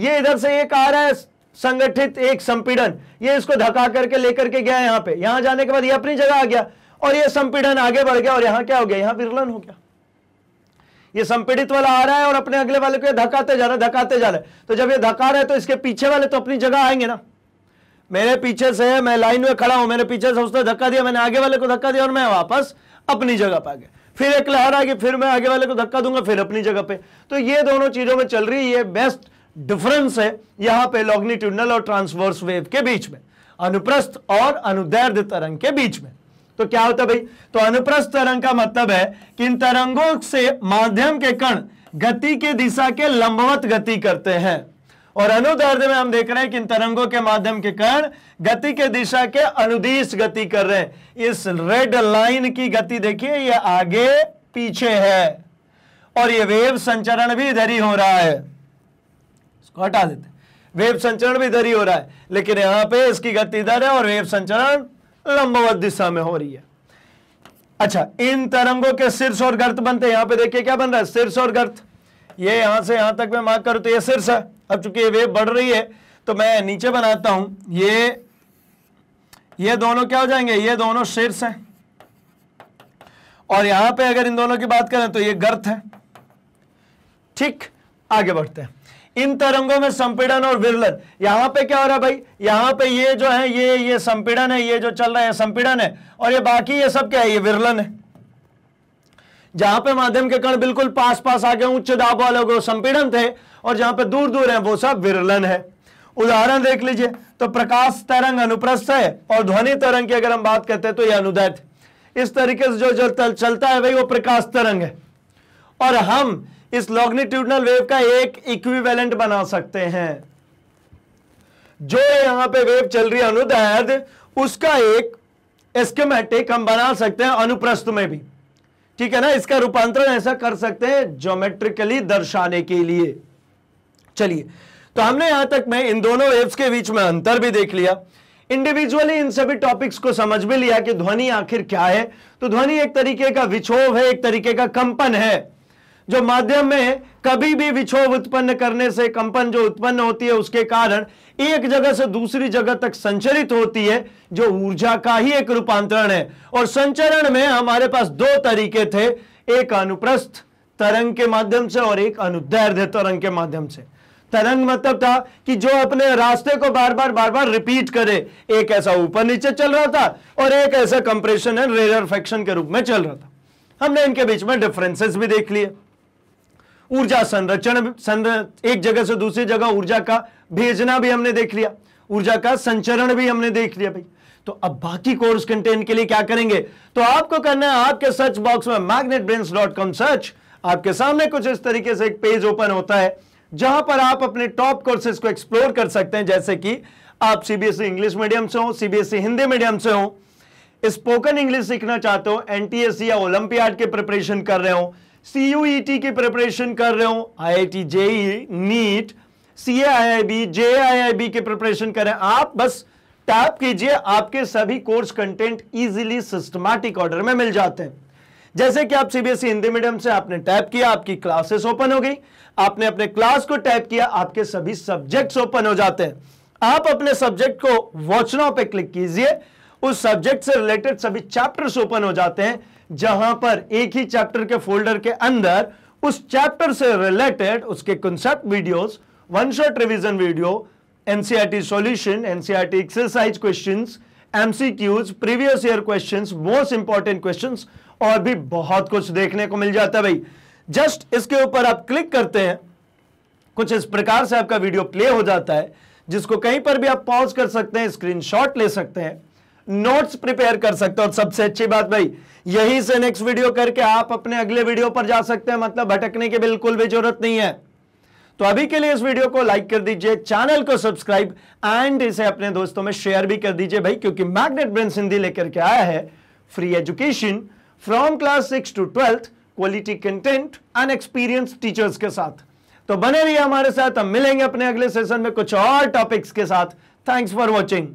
S1: ये इधर से एक आ रहा है संगठित एक संपीड़न ये इसको धका करके लेकर के गया यहां पे यहां जाने के बाद ये अपनी जगह आ गया और ये संपीड़न आगे बढ़ गया और यहां क्या हो गया यहां विरलन हो गया ये संपीड़ित वाला आ रहा है और अपने अगले वाले को धकाते जा रहा है धकाते जा रहा है तो जब ये धका रहा है तो इसके पीछे वाले तो अपनी जगह आएंगे ना मेरे पीछे से है मैं लाइन में खड़ा हूं मेरे पीछे से उसने धक्का दिया मैंने आगे वाले को धक्का दिया और मैं वापस अपनी जगह पर आ गया फिर एक लहर आ गई फिर मैं आगे वाले को धक्का दूंगा फिर अपनी जगह पे तो ये दोनों चीजों में चल रही है बेस्ट डिफरेंस है यहां पे लॉग्निट्यूडनल और ट्रांसवर्स वेव के बीच में अनुप्रस्थ और अनुदैर्ध तरंग के बीच में तो क्या होता है भाई तो अनुप्रस्थ तरंग का मतलब है कि इन तरंगों से माध्यम के कण गति के दिशा के लंबवत गति करते हैं और अनुदर्द में हम देख रहे हैं कि इन तरंगों के माध्यम के कारण गति के दिशा के अनुदेश गति कर रहे हैं इस रेड लाइन की गति देखिए ये आगे पीछे है और ये वेव संचरण भी इधर ही हो रहा है इसको हटा देते वेव संचरण भी इधर ही हो रहा है लेकिन यहां पे इसकी गति इधर है और वेव संचरण लंबवत दिशा में हो रही है अच्छा इन तरंगों के शीर्ष और गर्त बनते हैं यहां पे देखिए क्या बन रहा है शीर्ष और गर्त ये यहां से यहां तक मैं मार्क करूं तो ये शीर्ष है अब चूंकि ये वेव बढ़ रही है तो मैं नीचे बनाता हूं ये ये दोनों क्या हो जाएंगे ये दोनों शीर्ष हैं और यहां पे अगर इन दोनों की बात करें तो ये गर्त है ठीक आगे बढ़ते हैं इन तरंगों में संपीड़न और विरलन यहां पे क्या हो रहा है भाई यहां पे ये जो है ये ये संपीड़न है ये जो चल रहा है संपीड़न है और ये बाकी ये सब क्या है ये विरलन है जहां पे माध्यम के कण बिल्कुल पास पास आ गए उच्च दाब वाले संपीड़न थे और जहां पर दूर दूर है वो सब विरलन है उदाहरण देख लीजिए तो प्रकाश तरंग अनुप्रस्थ है और ध्वनि तरंग की अगर हम बात करते हैं तो यह अनुदैत इस तरीके से जो जो चलता है भाई वो प्रकाश तरंग है और हम इस लॉग्निट्यूडनल वेव का एक इक्विवेलेंट बना सकते हैं जो यहां पे वेव चल रही है अनुदैत उसका एक एस्केमेटिक हम बना सकते हैं अनुप्रस्थ में भी ठीक है ना इसका रूपांतरण ऐसा कर सकते हैं ज्योमेट्रिकली दर्शाने के लिए चलिए तो हमने यहां तक में इन दोनों वेव्स के बीच में अंतर भी देख लिया इंडिविजुअली इन सभी टॉपिक्स को समझ भी लिया कि ध्वनि आखिर क्या है तो ध्वनि एक तरीके का विक्षोभ है एक तरीके का कंपन है जो माध्यम में कभी भी विक्षोभ उत्पन्न करने से कंपन जो उत्पन्न होती है उसके कारण एक जगह से दूसरी जगह तक संचरित होती है जो ऊर्जा का ही एक रूपांतरण है और संचरण में हमारे पास दो तरीके थे एक अनुप्रस्थ तरंग के माध्यम से और एक अनुदैर्ध्य तरंग के माध्यम से तरंग मतलब था कि जो अपने रास्ते को बार बार बार बार रिपीट करे एक ऐसा ऊपर नीचे चल रहा था और एक ऐसा कंप्रेशन एंड रेयरफेक्शन के रूप में चल रहा था हमने इनके बीच में डिफरेंसेस भी देख लिए ऊर्जा संरक्षण संर एक जगह से दूसरी जगह ऊर्जा का भेजना भी हमने देख लिया ऊर्जा का संचरण भी हमने देख लिया भाई तो अब बाकी कोर्स कंटेंट के लिए क्या करेंगे तो आपको करना है आपके सर्च बॉक्स में मैग्नेट सर्च आपके सामने कुछ इस तरीके से एक पेज ओपन होता है जहां पर आप अपने टॉप कोर्सेज को एक्सप्लोर कर सकते हैं जैसे कि आप सीबीएसई इंग्लिश मीडियम से हो सीबीएसई हिंदी मीडियम से हो स्पोकन इंग्लिश सीखना चाहते हो एनटीएससी या ओलंपियाड के प्रिपरेशन कर रहे हो सीयूईटी e की प्रिपरेशन कर रहे हो IIT JEE NEET CAIIB JAIIB के प्रिपरेशन करें आप बस टैप कीजिए आपके सभी course content easily systematic order में मिल जाते हैं जैसे कि आप सीबीएसई e हिंदी मीडियम से आपने टाइप किया आपकी क्लासेस ओपन हो गई आपने अपने क्लास को टाइप किया आपके सभी सब्जेक्ट्स ओपन हो जाते हैं आप अपने सब्जेक्ट को वॉच नाउ पे क्लिक कीजिए उस सब्जेक्ट से रिलेटेड सभी चैप्टर्स ओपन हो जाते हैं जहां पर एक ही चैप्टर के फोल्डर के अंदर उस चैप्टर से रिलेटेड उसके concept videos one shot revision video NCERT solution NCERT exercise questions MCQs previous year questions most important questions और भी बहुत कुछ देखने को मिल जाता है भाई जस्ट इसके ऊपर आप क्लिक करते हैं कुछ इस प्रकार से आपका वीडियो प्ले हो जाता है जिसको कहीं पर भी आप पॉज कर सकते हैं स्क्रीनशॉट ले सकते हैं नोट्स प्रिपेयर कर सकते हैं और सबसे अच्छी बात भाई यही से नेक्स्ट वीडियो करके आप अपने अगले वीडियो पर जा सकते हैं मतलब भटकने की बिल्कुल भी जरूरत नहीं है तो अभी के लिए इस वीडियो को लाइक कर दीजिए चैनल को सब्सक्राइब एंड इसे अपने दोस्तों में शेयर भी कर दीजिए भाई क्योंकि मैग्नेट ब्रेन सिंधी लेकर के आया है free education from class six to twelfth quality content and experience teachers के साथ तो बने रहिए हमारे साथ हम मिलेंगे अपने अगले सेशन में कुछ और टॉपिक्स के साथ थैंक्स फॉर वॉचिंग